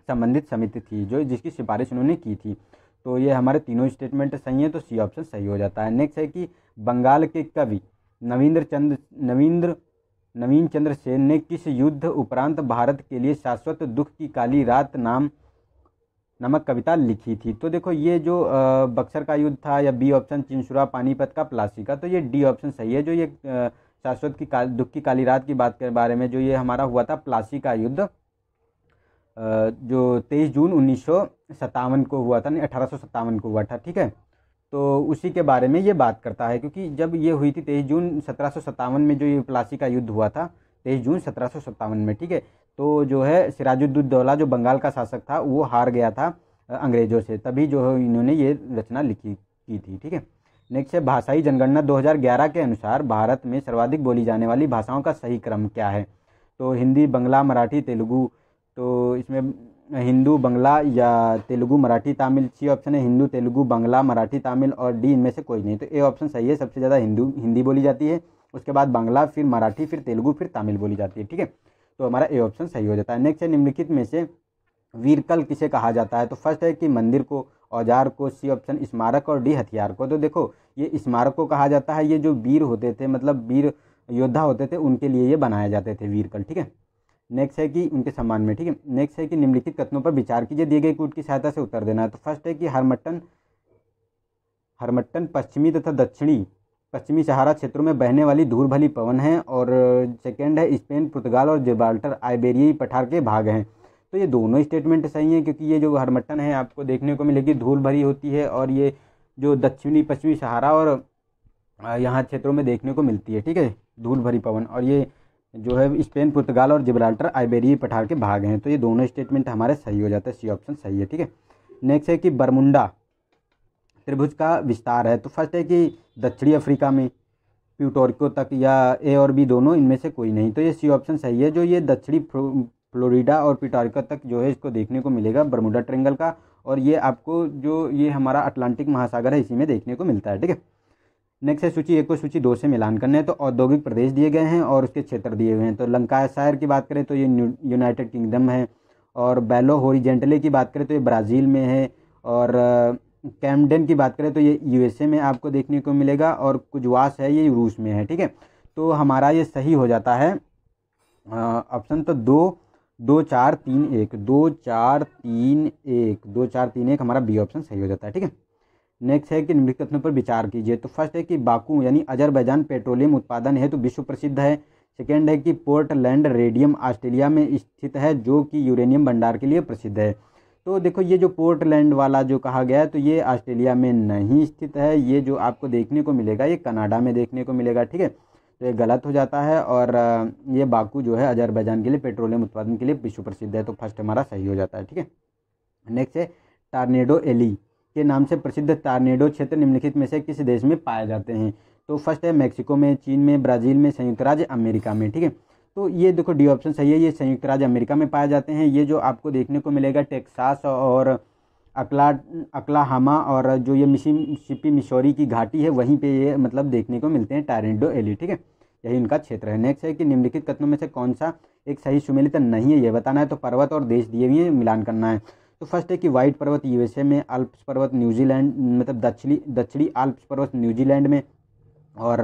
संबंधित समिति थी जो जिसकी सिफारिश उन्होंने की थी तो ये हमारे तीनों स्टेटमेंट सही हैं तो सी ऑप्शन सही हो जाता है नेक्स्ट है कि बंगाल के कवि नवीन्द्र चंद्र नवीन्द्र नवीन चंद्र सेन ने किस युद्ध उपरांत भारत के लिए शाश्वत दुख की काली रात नाम नमक कविता लिखी थी तो देखो ये जो बक्सर का युद्ध था या बी ऑप्शन चिंसुरा पानीपत का प्लासी का तो ये डी ऑप्शन सही है जो ये शाश्वत की काल दुख की काली रात की बात के बारे में जो ये हमारा हुआ था प्लासी का युद्ध जो तेईस जून उन्नीस को हुआ था नहीं अठारह को हुआ था ठीक है तो उसी के बारे में ये बात करता है क्योंकि जब ये हुई थी तेईस जून सत्रह में जो ये प्लासी का युद्ध हुआ था तेईस जून सत्रह में ठीक है तो जो है सिराजुद्दौला जो बंगाल का शासक था वो हार गया था अंग्रेज़ों से तभी जो है इन्होंने ये रचना लिखी की थी ठीक है नेक्स्ट है भाषाई जनगणना 2011 के अनुसार भारत में सर्वाधिक बोली जाने वाली भाषाओं का सही क्रम क्या है तो हिंदी बंगला मराठी तेलुगु तो इसमें हिंदू बंगला या तेलुगु मराठी तमिल सी ऑप्शन है हिंदू तेलुगु बंगला मराठी तमिल और डी इनमें से कोई नहीं तो ए ऑप्शन सही है सबसे ज़्यादा हिंदू हिंदी बोली जाती है उसके बाद बंगला फिर मराठी फिर तेलुगु फिर तमिल बोली जाती है ठीक है तो हमारा ए ऑप्शन सही हो जाता है नेक्स्ट है निम्नलिखित में से वीरकल किसे कहा जाता है तो फर्स्ट है कि मंदिर को औजार को सी ऑप्शन स्मारक और डी हथियार को तो देखो ये स्मारक को कहा जाता है ये जो वीर होते थे मतलब वीर योद्धा होते थे उनके लिए ये बनाए जाते थे वीरकल ठीक है नेक्स्ट है कि उनके सम्मान में ठीक है नेक्स्ट है कि निम्नलिखित कथनों पर विचार कीजिए दिए गए कूट की सहायता से उत्तर देना है तो फर्स्ट है कि हरमट्टन हरमट्टन पश्चिमी तथा दक्षिणी पश्चिमी सहारा क्षेत्रों में बहने वाली धूल भली पवन है और सेकेंड है स्पेन पुर्तगाल और जिब्राल्टर आइबेरियाई पठार के भाग हैं तो ये दोनों स्टेटमेंट सही हैं क्योंकि ये जो हरमटन है आपको देखने को मिलेगी धूल भरी होती है और ये जो दक्षिणी पश्चिमी सहारा और यहाँ क्षेत्रों में देखने को मिलती है ठीक है धूल भरी पवन और ये जो है स्पेन पुर्तगाल और जिब्राल्टर आइबेरियाई पठार के भाग हैं तो ये दोनों स्टेटमेंट हमारे सही हो जाता है सी ऑप्शन सही है ठीक है नेक्स्ट है कि बरमुंडा त्रिभुज का विस्तार है तो फर्स्ट है कि दक्षिणी अफ्रीका में प्यूटोरिको तक या ए और बी दोनों इनमें से कोई नहीं तो ये सी ऑप्शन सही है जो ये दक्षिणी फ्लोरिडा और प्यूटोरिको तक जो है इसको देखने को मिलेगा बरमुडा ट्रेंगल का और ये आपको जो ये हमारा अटलांटिक महासागर है इसी में देखने को मिलता है ठीक है नेक्स्ट है सूची एक को सूची दो से मिलान करने हैं तो औद्योगिक प्रदेश दिए गए हैं और उसके क्षेत्र दिए हुए हैं तो लंकाशायर की बात करें तो ये यूनाइटेड किंगडम है और बैलो होरिजेंटले की बात करें तो ये ब्राज़ील में है और कैमडन की बात करें तो ये यूएसए में आपको देखने को मिलेगा और कुजवास है ये रूस में है ठीक है तो हमारा ये सही हो जाता है ऑप्शन तो दो दो चार तीन एक दो चार तीन एक दो चार तीन एक हमारा बी ऑप्शन सही हो जाता है ठीक है नेक्स्ट है कि निम्नलिखित कथनों पर विचार कीजिए तो फर्स्ट है कि बाकू यानी अजरबैजान पेट्रोलियम उत्पादन है तो विश्व प्रसिद्ध है सेकेंड है कि पोर्टलैंड रेडियम ऑस्ट्रेलिया में स्थित है जो कि यूरेनियम भंडार के लिए प्रसिद्ध है तो देखो ये जो पोर्टलैंड वाला जो कहा गया है तो ये ऑस्ट्रेलिया में नहीं स्थित है ये जो आपको देखने को मिलेगा ये कनाडा में देखने को मिलेगा ठीक है तो ये गलत हो जाता है और ये बाकू जो है अजरबैजान के लिए पेट्रोलियम उत्पादन के लिए विश्व प्रसिद्ध है तो फर्स्ट हमारा सही हो जाता है ठीक है नेक्स्ट है टार्नेडो एली के नाम से प्रसिद्ध टार्नेडो क्षेत्र निम्नलिखित में से किस देश में पाए जाते हैं तो फर्स्ट है मैक्सिको में चीन में ब्राज़ील में संयुक्त राज्य अमेरिका में ठीक है तो ये देखो डी ऑप्शन सही है ये संयुक्त राज्य अमेरिका में पाए जाते हैं ये जो आपको देखने को मिलेगा टेक्सास और अकला अकलाहामा और जो ये शिपी मिशोरी की घाटी है वहीं पे ये मतलब देखने को मिलते हैं टारेंडो एली ठीक है यही उनका क्षेत्र है नेक्स्ट है कि निम्नलिखित कथनों में से कौन सा एक सही सुमेलित नहीं है ये बताना है तो पर्वत और देश दिए हुए मिलान करना है तो फर्स्ट है कि वाइट पर्वत यूएसए में अल्प्स पर्वत न्यूजीलैंड मतलब दक्षिणी दक्षिणी आल्प्स पर्वत न्यूजीलैंड में और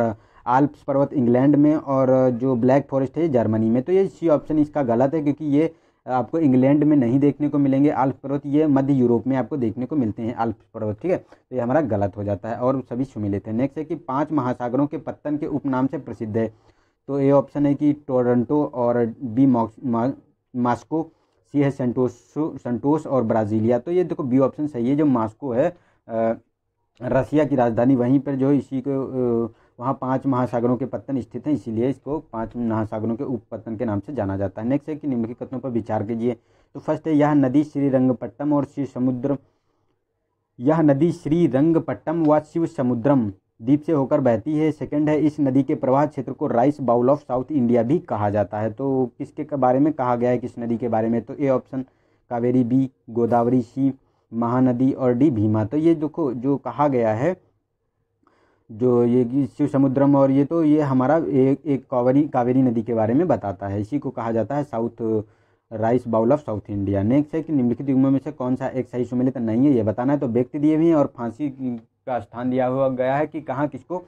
आल्प्स पर्वत इंग्लैंड में और जो ब्लैक फॉरेस्ट है जर्मनी में तो ये सी ऑप्शन इसका गलत है क्योंकि ये आपको इंग्लैंड में नहीं देखने को मिलेंगे आल्प पर्वत ये मध्य यूरोप में आपको देखने को मिलते हैं आल्प पर्वत ठीक है तो ये हमारा गलत हो जाता है और सभी सुमिलित है नेक्स्ट है कि पांच महासागरों के पत्तन के उपनाम से प्रसिद्ध है तो ए ऑप्शन है कि टोरंटो और बी मास्को सी है सेंटोसो सेंटोस और ब्राज़ीलिया तो ये देखो बी ऑप्शन सही है जो मास्को है रसिया की राजधानी वहीं पर जो इसी को वहाँ पांच महासागरों के पत्तन स्थित हैं इसीलिए इसको पांच महासागरों के उपपत्तन के नाम से जाना जाता है नेक्स्ट है कि निम्नलिखित कथनों पर विचार कीजिए तो फर्स्ट है यह नदी श्री रंगपट्टम और शिव समुद्र यह नदी श्री रंगपट्टम व शिव समुद्रम द्वीप से होकर बहती है सेकंड है इस नदी के प्रवाह क्षेत्र को rice bowl of South India भी कहा जाता है तो किसके बारे में कहा गया है किस नदी के बारे में तो A option Kaveri B Godavari C Mahanadi और डी भीमा तो ये जो जो कहा गया है जो ये शिव समुद्रम और ये तो ये हमारा एक एक कावेरी कावेरी नदी के बारे में बताता है इसी को कहा जाता है South rice bowl of South India next है कि निम्नलिखित युग्मों में से कौन सा एक सही सुमिलित नहीं है ये बताना है तो व्यक्ति दिए हुए हैं और फांसी का स्थान दिया हुआ गया है कि कहाँ किसको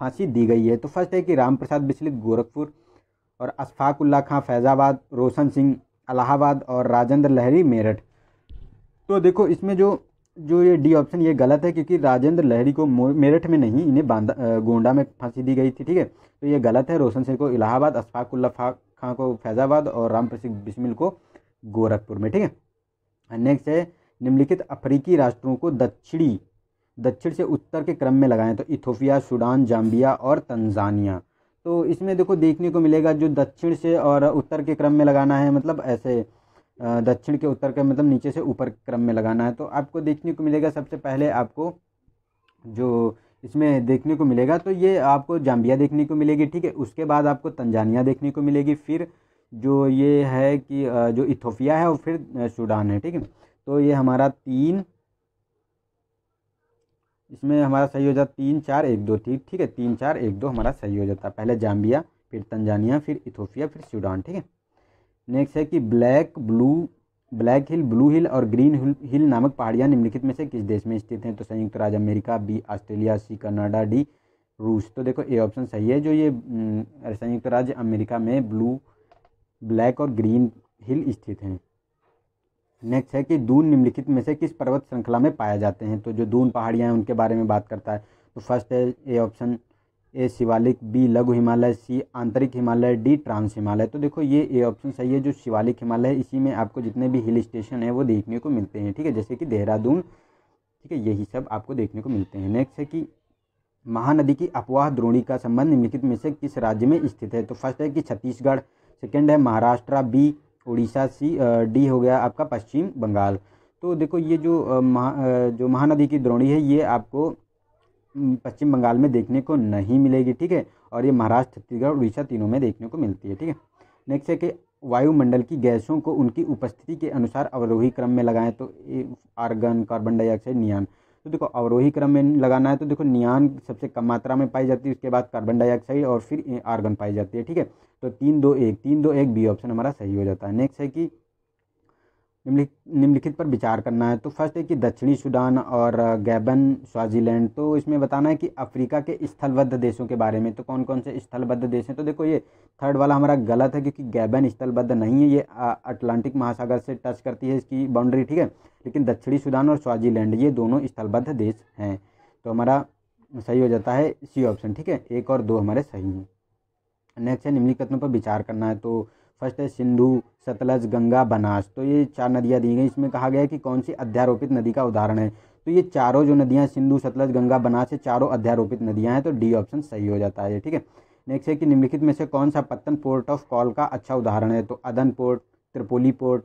फांसी दी गई है तो फर्स्ट है कि राम प्रसाद बिस्लिक गोरखपुर और अशफाक उल्ला खां फैज़ाबाद रोशन सिंह अलाहाबाद और राजेंद्र लहरी मेरठ तो देखो इसमें जो जो ये डी ऑप्शन ये गलत है क्योंकि राजेंद्र लहरी को मेरठ में नहीं इन्हें बांदा गोंडा में फांसी दी गई थी ठीक है तो ये गलत है रोशन सिंह को इलाहाबाद अशफाकुल्ला खां को फैज़ाबाद और राम प्रसिद्ध बिस्मिल को गोरखपुर में ठीक है नेक्स्ट है निम्नलिखित अफ्रीकी राष्ट्रों को दक्षिणी दक्षिण से उत्तर के क्रम में लगाएं तो इथोपिया सूडान जाम्बिया और तंजानिया तो इसमें देखो देखने को मिलेगा जो दक्षिण से और उत्तर के क्रम में लगाना है मतलब ऐसे दक्षिण के उत्तर के मतलब नीचे से ऊपर क्रम में लगाना है तो आपको देखने को मिलेगा सबसे पहले आपको जो इसमें देखने को मिलेगा तो ये आपको जाम्बिया देखने को मिलेगी ठीक है उसके बाद आपको तंजानिया देखने को मिलेगी फिर जो ये है कि जो इथोफिया है और फिर सूडान है ठीक है तो ये हमारा तीन इसमें हमारा सही हो जाता तीन चार एक दो ठीक ठीक है तीन चार एक दो हमारा सही हो जाता पहले जाम्बिया फिर तंजानिया फिर इथोफिया फिर सूडान ठीक है नेक्स्ट है कि black blue black hill blue hill और ग्रीन हिल, हिल नामक पहाड़ियाँ निम्नलिखित में से किस देश में स्थित हैं तो संयुक्त राज्य America B Australia C Canada D रूस तो देखो ए ऑप्शन सही है जो ये संयुक्त राज्य अमेरिका में ब्लू ब्लैक और ग्रीन हिल स्थित हैं नेक्स्ट है कि दून निम्नलिखित में से किस पर्वत श्रृंखला में पाए जाते हैं तो जो दून पहाड़ियाँ हैं उनके बारे में बात करता है तो फर्स्ट है A option A Shivalik B लघु हिमालय सी आंतरिक हिमालय डी ट्रांस हिमालय तो देखो ये ए ऑप्शन सही है जो शिवालिक हिमालय है इसी में आपको जितने भी हिल स्टेशन है वो देखने को मिलते हैं ठीक है जैसे कि देहरादून ठीक है यही सब आपको देखने को मिलते हैं नेक्स्ट है कि महानदी की अपवाह द्रोणी का संबंध निम्नलिखित में से किस राज्य में स्थित है तो फर्स्ट है कि छत्तीसगढ़ सेकेंड है Maharashtra B Orissa C D हो गया आपका पश्चिम बंगाल तो देखो ये जो महा जो महानदी की द्रोणी है ये आपको पश्चिम बंगाल में देखने को नहीं मिलेगी ठीक है और ये महाराष्ट्र छत्तीसगढ़ उड़ीसा तीनों में देखने को मिलती है ठीक है नेक्स्ट है कि वायुमंडल की गैसों को उनकी उपस्थिति के अनुसार अवरोही क्रम में लगाएं तो आर्गन कार्बन डाइऑक्साइड नियान तो देखो अवरोही क्रम में लगाना है तो देखो नियान सबसे कम मात्रा में पाई जाती है उसके बाद कार्बन डाइऑक्साइड और फिर आर्गन पाई जाती है ठीक है तो तीन दो एक तीन दो एक बी ऑप्शन हमारा सही हो जाता है नेक्स्ट है कि निम्नलिखित पर विचार करना है तो फर्स्ट है कि दक्षिणी सूडान और गैबन स्वाजीलैंड तो इसमें बताना है कि अफ्रीका के स्थलबद्ध देशों के बारे में तो कौन कौन से स्थलबद्ध देश हैं तो देखो ये थर्ड वाला हमारा गलत है क्योंकि गैबन स्थलबद्ध नहीं है ये अटलांटिक महासागर से टच करती है इसकी बाउंड्री ठीक है लेकिन दक्षिणी सूडान और स्वाजीलैंड ये दोनों स्थलबद्ध देश हैं तो हमारा सही हो जाता है सी ऑप्शन ठीक है एक और दो हमारे सही हैं नेक्स्ट है निम्नलिखितों पर विचार करना है तो फर्स्ट है सिंधु सतलज गंगा बनास तो ये चार नदियाँ दी गई इसमें कहा गया है कि कौन सी अध्यारोपित नदी का उदाहरण है तो ये चारों जो नदियाँ सिंधु सतलज गंगा बनास है चारों अध्यारोपित नदियाँ हैं तो डी ऑप्शन सही हो जाता है ठीक है नेक्स्ट है कि निम्नलिखित में से कौन सा पत्तन पोर्ट ऑफ कॉल का अच्छा उदाहरण है तो Aden port Tripoli port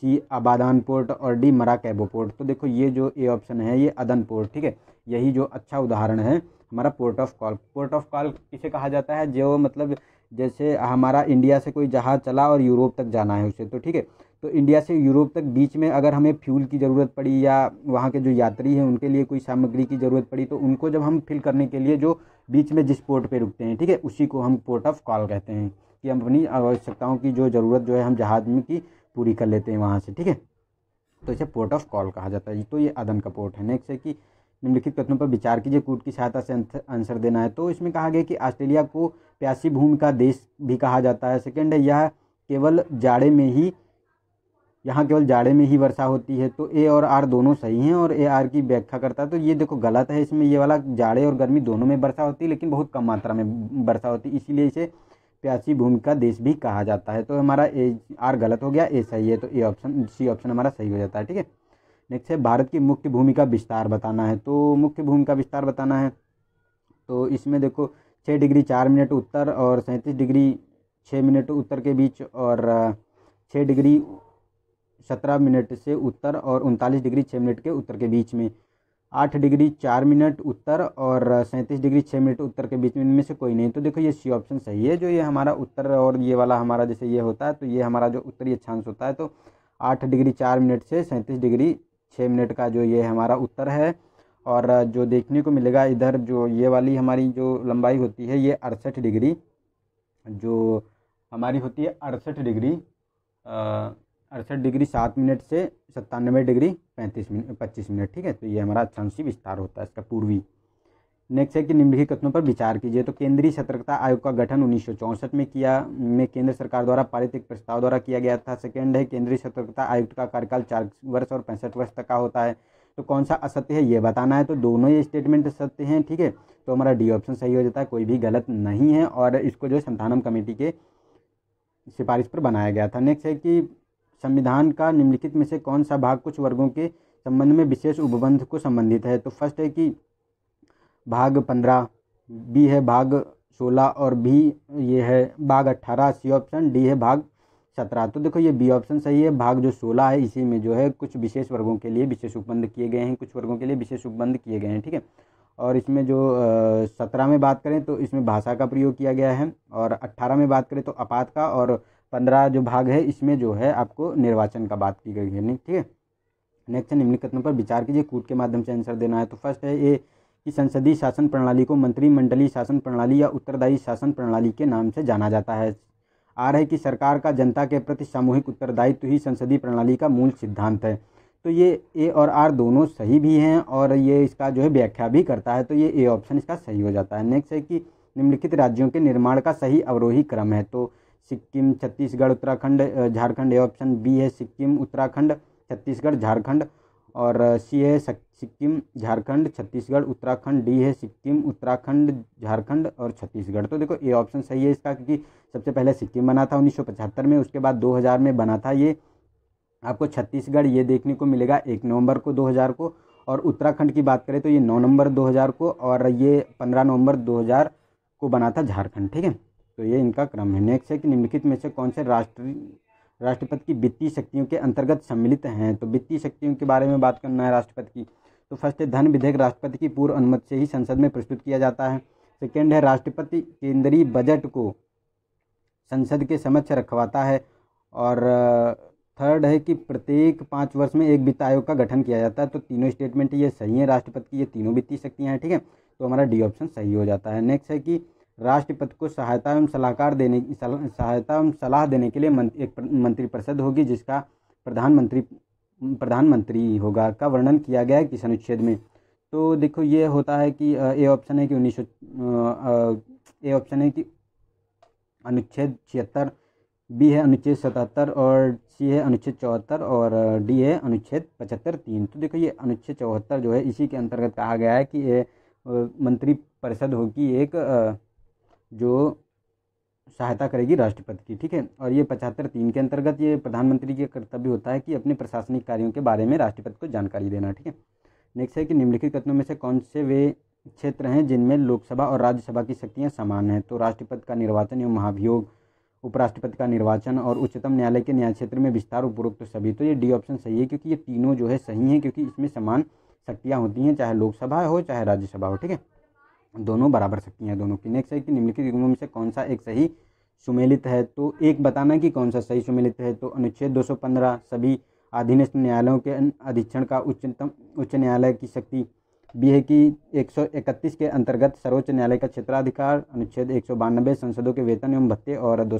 C Abadan port और डी मराकैबो पोर्ट तो देखो ये जो ए ऑप्शन है ये अदन पोर्ट ठीक है यही जो अच्छा उदाहरण है हमारा port of call port of call किसे कहा जाता है जो मतलब जैसे हमारा इंडिया से कोई जहाज़ चला और यूरोप तक जाना है उसे तो ठीक है तो इंडिया से यूरोप तक बीच में अगर हमें फ्यूल की ज़रूरत पड़ी या वहाँ के जो यात्री हैं उनके लिए कोई सामग्री की ज़रूरत पड़ी तो उनको जब हम फिल करने के लिए जो बीच में जिस पोर्ट पे रुकते हैं ठीक है उसी को हम पोर्ट ऑफ कॉल कहते हैं कि हम अपनी आवश्यकताओं की जो ज़रूरत जो है हम जहाज़ में की पूरी कर लेते हैं वहाँ से ठीक है तो इसे पोर्ट ऑफ कॉल कहा जाता है तो ये अदन का पोर्ट है नेक्स्ट है कि निम्नलिखित कथनों पर विचार कीजिए कूट की सहायता से आंसर देना है तो इसमें कहा गया कि ऑस्ट्रेलिया को प्यासी भूमि का देश भी कहा जाता है सेकेंड है यह केवल जाड़े में ही यहाँ केवल जाड़े में ही वर्षा होती है तो ए और आर दोनों सही हैं और ए आर की व्याख्या करता है तो ये देखो गलत है इसमें ये वाला जाड़े और गर्मी दोनों में वर्षा होती है लेकिन बहुत कम मात्रा में वर्षा होती है इसीलिए इसे प्यासी भूमि का देश भी कहा जाता है तो हमारा ए आर गलत हो गया ए सही है तो ए ऑप्शन सी ऑप्शन हमारा सही हो जाता है ठीक है नेक्स्ट है भारत की मुख्य भूमि का विस्तार बताना है तो मुख्य भूमि का विस्तार बताना है तो इसमें देखो छः डिग्री चार मिनट उत्तर और सैंतीस डिग्री छः मिनट उत्तर के बीच और छः डिग्री सत्रह मिनट से उत्तर और उनतालीस डिग्री छः मिनट के उत्तर के बीच में आठ डिग्री चार मिनट उत्तर और सैंतीस डिग्री छः मिनट उत्तर के बीच में इनमें से कोई नहीं तो देखो ये सी ऑप्शन सही है जो ये हमारा उत्तर और ये वाला हमारा जैसे ये होता है तो ये हमारा जो उत्तरी अक्षांश होता है तो आठ डिग्री चार मिनट से सैंतीस डिग्री छः मिनट का जो ये हमारा उत्तर है और जो देखने को मिलेगा इधर जो ये वाली हमारी जो लंबाई होती है ये अड़सठ डिग्री जो हमारी होती है अड़सठ डिग्री अड़सठ डिग्री सात मिनट से सत्तानवे डिग्री पैंतीस मिनट पच्चीस मिनट ठीक है तो ये हमारा अक्षांशी विस्तार होता है इसका पूर्वी नेक्स्ट है कि निम्नलिखित कथनों पर विचार कीजिए तो केंद्रीय सतर्कता आयोग का गठन उन्नीस में किया में केंद्र सरकार द्वारा पारित एक प्रस्ताव द्वारा किया गया था सेकेंड है केंद्रीय सतर्कता आयुक्त का कार्यकाल चार वर्ष और पैंसठ वर्ष तक का होता है तो कौन सा असत्य है ये बताना है तो दोनों ही स्टेटमेंट सत्य हैं ठीक है तो हमारा डी ऑप्शन सही हो जाता है कोई भी गलत नहीं है और इसको जो संतानम कमेटी के सिफारिश पर बनाया गया था नेक्स्ट है कि संविधान का निम्नलिखित में से कौन सा भाग कुछ वर्गों के संबंध में विशेष उपबंध को संबंधित है तो फर्स्ट है कि भाग पंद्रह बी है भाग सोलह और बी ये है भाग अट्ठारह सी ऑप्शन डी है भाग सत्रह तो देखो ये बी ऑप्शन सही है भाग जो सोलह है इसी में जो है कुछ विशेष वर्गों के लिए विशेष उपबंध किए गए हैं कुछ वर्गों के लिए विशेष उपबंध किए गए हैं ठीक है और इसमें जो सत्रह में बात करें तो इसमें भाषा का प्रयोग किया गया है और अट्ठारह में बात करें तो आपात का और पंद्रह जो भाग है इसमें जो है आपको निर्वाचन का बात की गई है ठीक है नेक्स्ट है निम्नलिखित पर विचार कीजिए कूट के माध्यम से आंसर देना है तो फर्स्ट है ये कि संसदीय शासन प्रणाली को मंत्रिमंडलीय शासन प्रणाली या उत्तरदायी शासन प्रणाली के नाम से जाना जाता है आर है कि सरकार का जनता के प्रति सामूहिक उत्तरदायित्व ही संसदीय प्रणाली का मूल सिद्धांत है तो ये ए और आर दोनों सही भी हैं और ये इसका जो है व्याख्या भी करता है तो ये ए ऑप्शन इसका सही हो जाता है नेक्स्ट है कि निम्नलिखित राज्यों के निर्माण का सही अवरोही क्रम है तो Sikkim Chhattisgarh Uttarakhand Jharkhand A option B है सिक्किम उत्तराखंड छत्तीसगढ़ झारखंड और सी है सिक्किम झारखंड छत्तीसगढ़ उत्तराखंड डी है सिक्किम उत्तराखंड झारखंड और छत्तीसगढ़ तो देखो ए ऑप्शन सही है इसका क्योंकि सबसे पहले सिक्किम बना था उन्नीस में उसके बाद 2000 में बना था ये आपको छत्तीसगढ़ ये देखने को मिलेगा एक नवंबर को 2000 को और उत्तराखंड की बात करें तो ये नौ नवंबर 2000 को और ये पंद्रह नवंबर 2000 को बना था झारखंड ठीक है तो ये इनका क्रम है नेक्स्ट है कि निम्नलिखित में से कौन से राष्ट्रीय राष्ट्रपति की वित्तीय शक्तियों के अंतर्गत सम्मिलित हैं तो वित्तीय शक्तियों के बारे में बात करना है राष्ट्रपति की तो फर्स्ट है धन विधेयक राष्ट्रपति की पूर्व अनुमति से ही संसद में प्रस्तुत किया जाता है सेकेंड है राष्ट्रपति केंद्रीय बजट को संसद के समक्ष रखवाता है और थर्ड है कि प्रत्येक पाँच वर्ष में एक वित्त आयोग का गठन किया जाता है तो तीनों स्टेटमेंट ये सही है राष्ट्रपति की ये तीनों वित्तीय शक्तियाँ हैं ठीक है तो हमारा डी ऑप्शन सही हो जाता है नेक्स्ट है कि राष्ट्रपति को सहायता एवं सलाहकार देने की सहायता एवं सलाह देने के लिए एक मंत्रिपरिषद होगी जिसका प्रधानमंत्री प्रधानमंत्री होगा का वर्णन किया गया है किस अनुच्छेद में तो देखो ये होता है कि ए ऑप्शन है कि उन्नीस ए ऑप्शन है कि अनुच्छेद छिहत्तर बी है अनुच्छेद सतहत्तर और सी है अनुच्छेद चौहत्तर और डी है अनुच्छेद पचहत्तर तीन तो देखो ये अनुच्छेद चौहत्तर जो है इसी के अंतर्गत कहा गया है कि ये मंत्री परिषद होगी एक जो सहायता करेगी राष्ट्रपति की ठीक है और ये पचहत्तर तीन के अंतर्गत ये प्रधानमंत्री के कर्तव्य होता है कि अपने प्रशासनिक कार्यों के बारे में राष्ट्रपति को जानकारी देना ठीक है नेक्स्ट है कि निम्नलिखित कथनों में से कौन से वे क्षेत्र हैं जिनमें लोकसभा और राज्यसभा की शक्तियाँ समान हैं तो राष्ट्रपति का निर्वाचन एवं महाभियोग उपराष्ट्रपति का निर्वाचन और उच्चतम न्यायालय के न्याय क्षेत्र में विस्तार उपरोक्त तो सभी तो ये डी ऑप्शन सही है क्योंकि ये तीनों जो है सही हैं क्योंकि इसमें समान शक्तियाँ होती हैं चाहे लोकसभा हो चाहे राज्यसभा हो ठीक है दोनों बराबर सकती हैं दोनों की नेक्स्ट है कि निम्नलिखित युग्मों में से कौन सा एक सही सुमेलित है तो एक बताना कि कौन सा सही सुमेलित है तो अनुच्छेद 215 सभी अधीनस्थ न्यायालयों के अधीक्षण का उच्चतम उच्च न्यायालय की शक्ति भी है कि 131 के अंतर्गत सर्वोच्च न्यायालय का क्षेत्राधिकार अनुच्छेद एक संसदों के वेतन एवं भत्ते और दो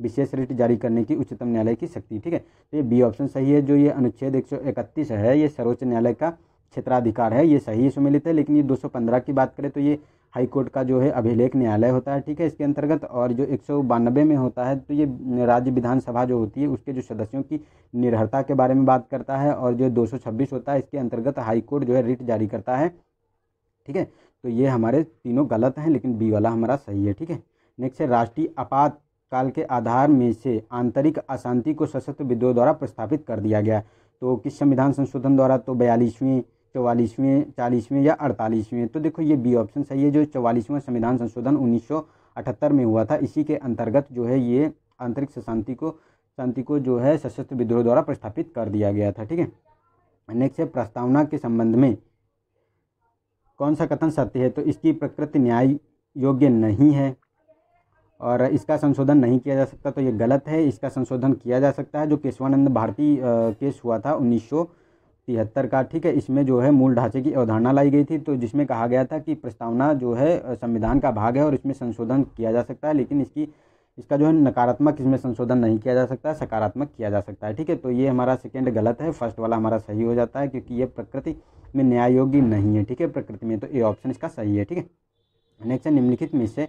विशेष रिट जारी करने की उच्चतम न्यायालय की शक्ति ठीक है तो ये बी ऑप्शन सही है जो ये अनुच्छेद 131 है ये सर्वोच्च न्यायालय का क्षेत्राधिकार है ये सही सम्मिलित है लेकिन ये 215 की बात करें तो ये हाई कोर्ट का जो है अभिलेख न्यायालय होता है ठीक है इसके अंतर्गत और जो एक में होता है तो ये राज्य विधानसभा जो होती है उसके जो सदस्यों की निर्भरता के बारे में बात करता है और जो छब्बीस होता है इसके अंतर्गत हाई कोर्ट जो है रिट जारी करता है ठीक है तो ये हमारे तीनों गलत हैं लेकिन बी वाला हमारा सही है ठीक है नेक्स्ट है राष्ट्रीय आपातकाल के आधार में से आंतरिक अशांति को सशस्त्र विद्रोह द्वारा प्रस्थापित कर दिया गया तो किस संविधान संशोधन द्वारा तो बयालीसवीं चौवालीसवें चालीसवें या अड़तालीसवें तो देखो ये बी ऑप्शन सही है जो चौवालीसवें संविधान संशोधन उन्नीस में हुआ था इसी के अंतर्गत जो है ये अंतरिक्ष शांति को शांति को जो है सशस्त्र विद्रोह द्वारा प्रस्थापित कर दिया गया था ठीक है नेक्स्ट है प्रस्तावना के संबंध में कौन सा कथन सत्य है तो इसकी प्रकृति न्याय योग्य नहीं है और इसका संशोधन नहीं किया जा सकता तो ये गलत है इसका संशोधन किया जा सकता है जो केशवानंद भारती केस हुआ था उन्नीस तिहत्तर का ठीक है इसमें जो है मूल ढांचे की अवधारणा लाई गई थी तो जिसमें कहा गया था कि प्रस्तावना जो है संविधान का भाग है और इसमें संशोधन किया जा सकता है लेकिन इसकी इसका जो है नकारात्मक इसमें संशोधन नहीं किया जा सकता सकारात्मक किया जा सकता है ठीक है तो ये हमारा सेकेंड गलत है फर्स्ट वाला हमारा सही हो जाता है क्योंकि ये प्रकृति में न्याय योग्य नहीं है ठीक है प्रकृति में तो ये ऑप्शन इसका सही है ठीक है नेक्स्ट है निम्नलिखित में से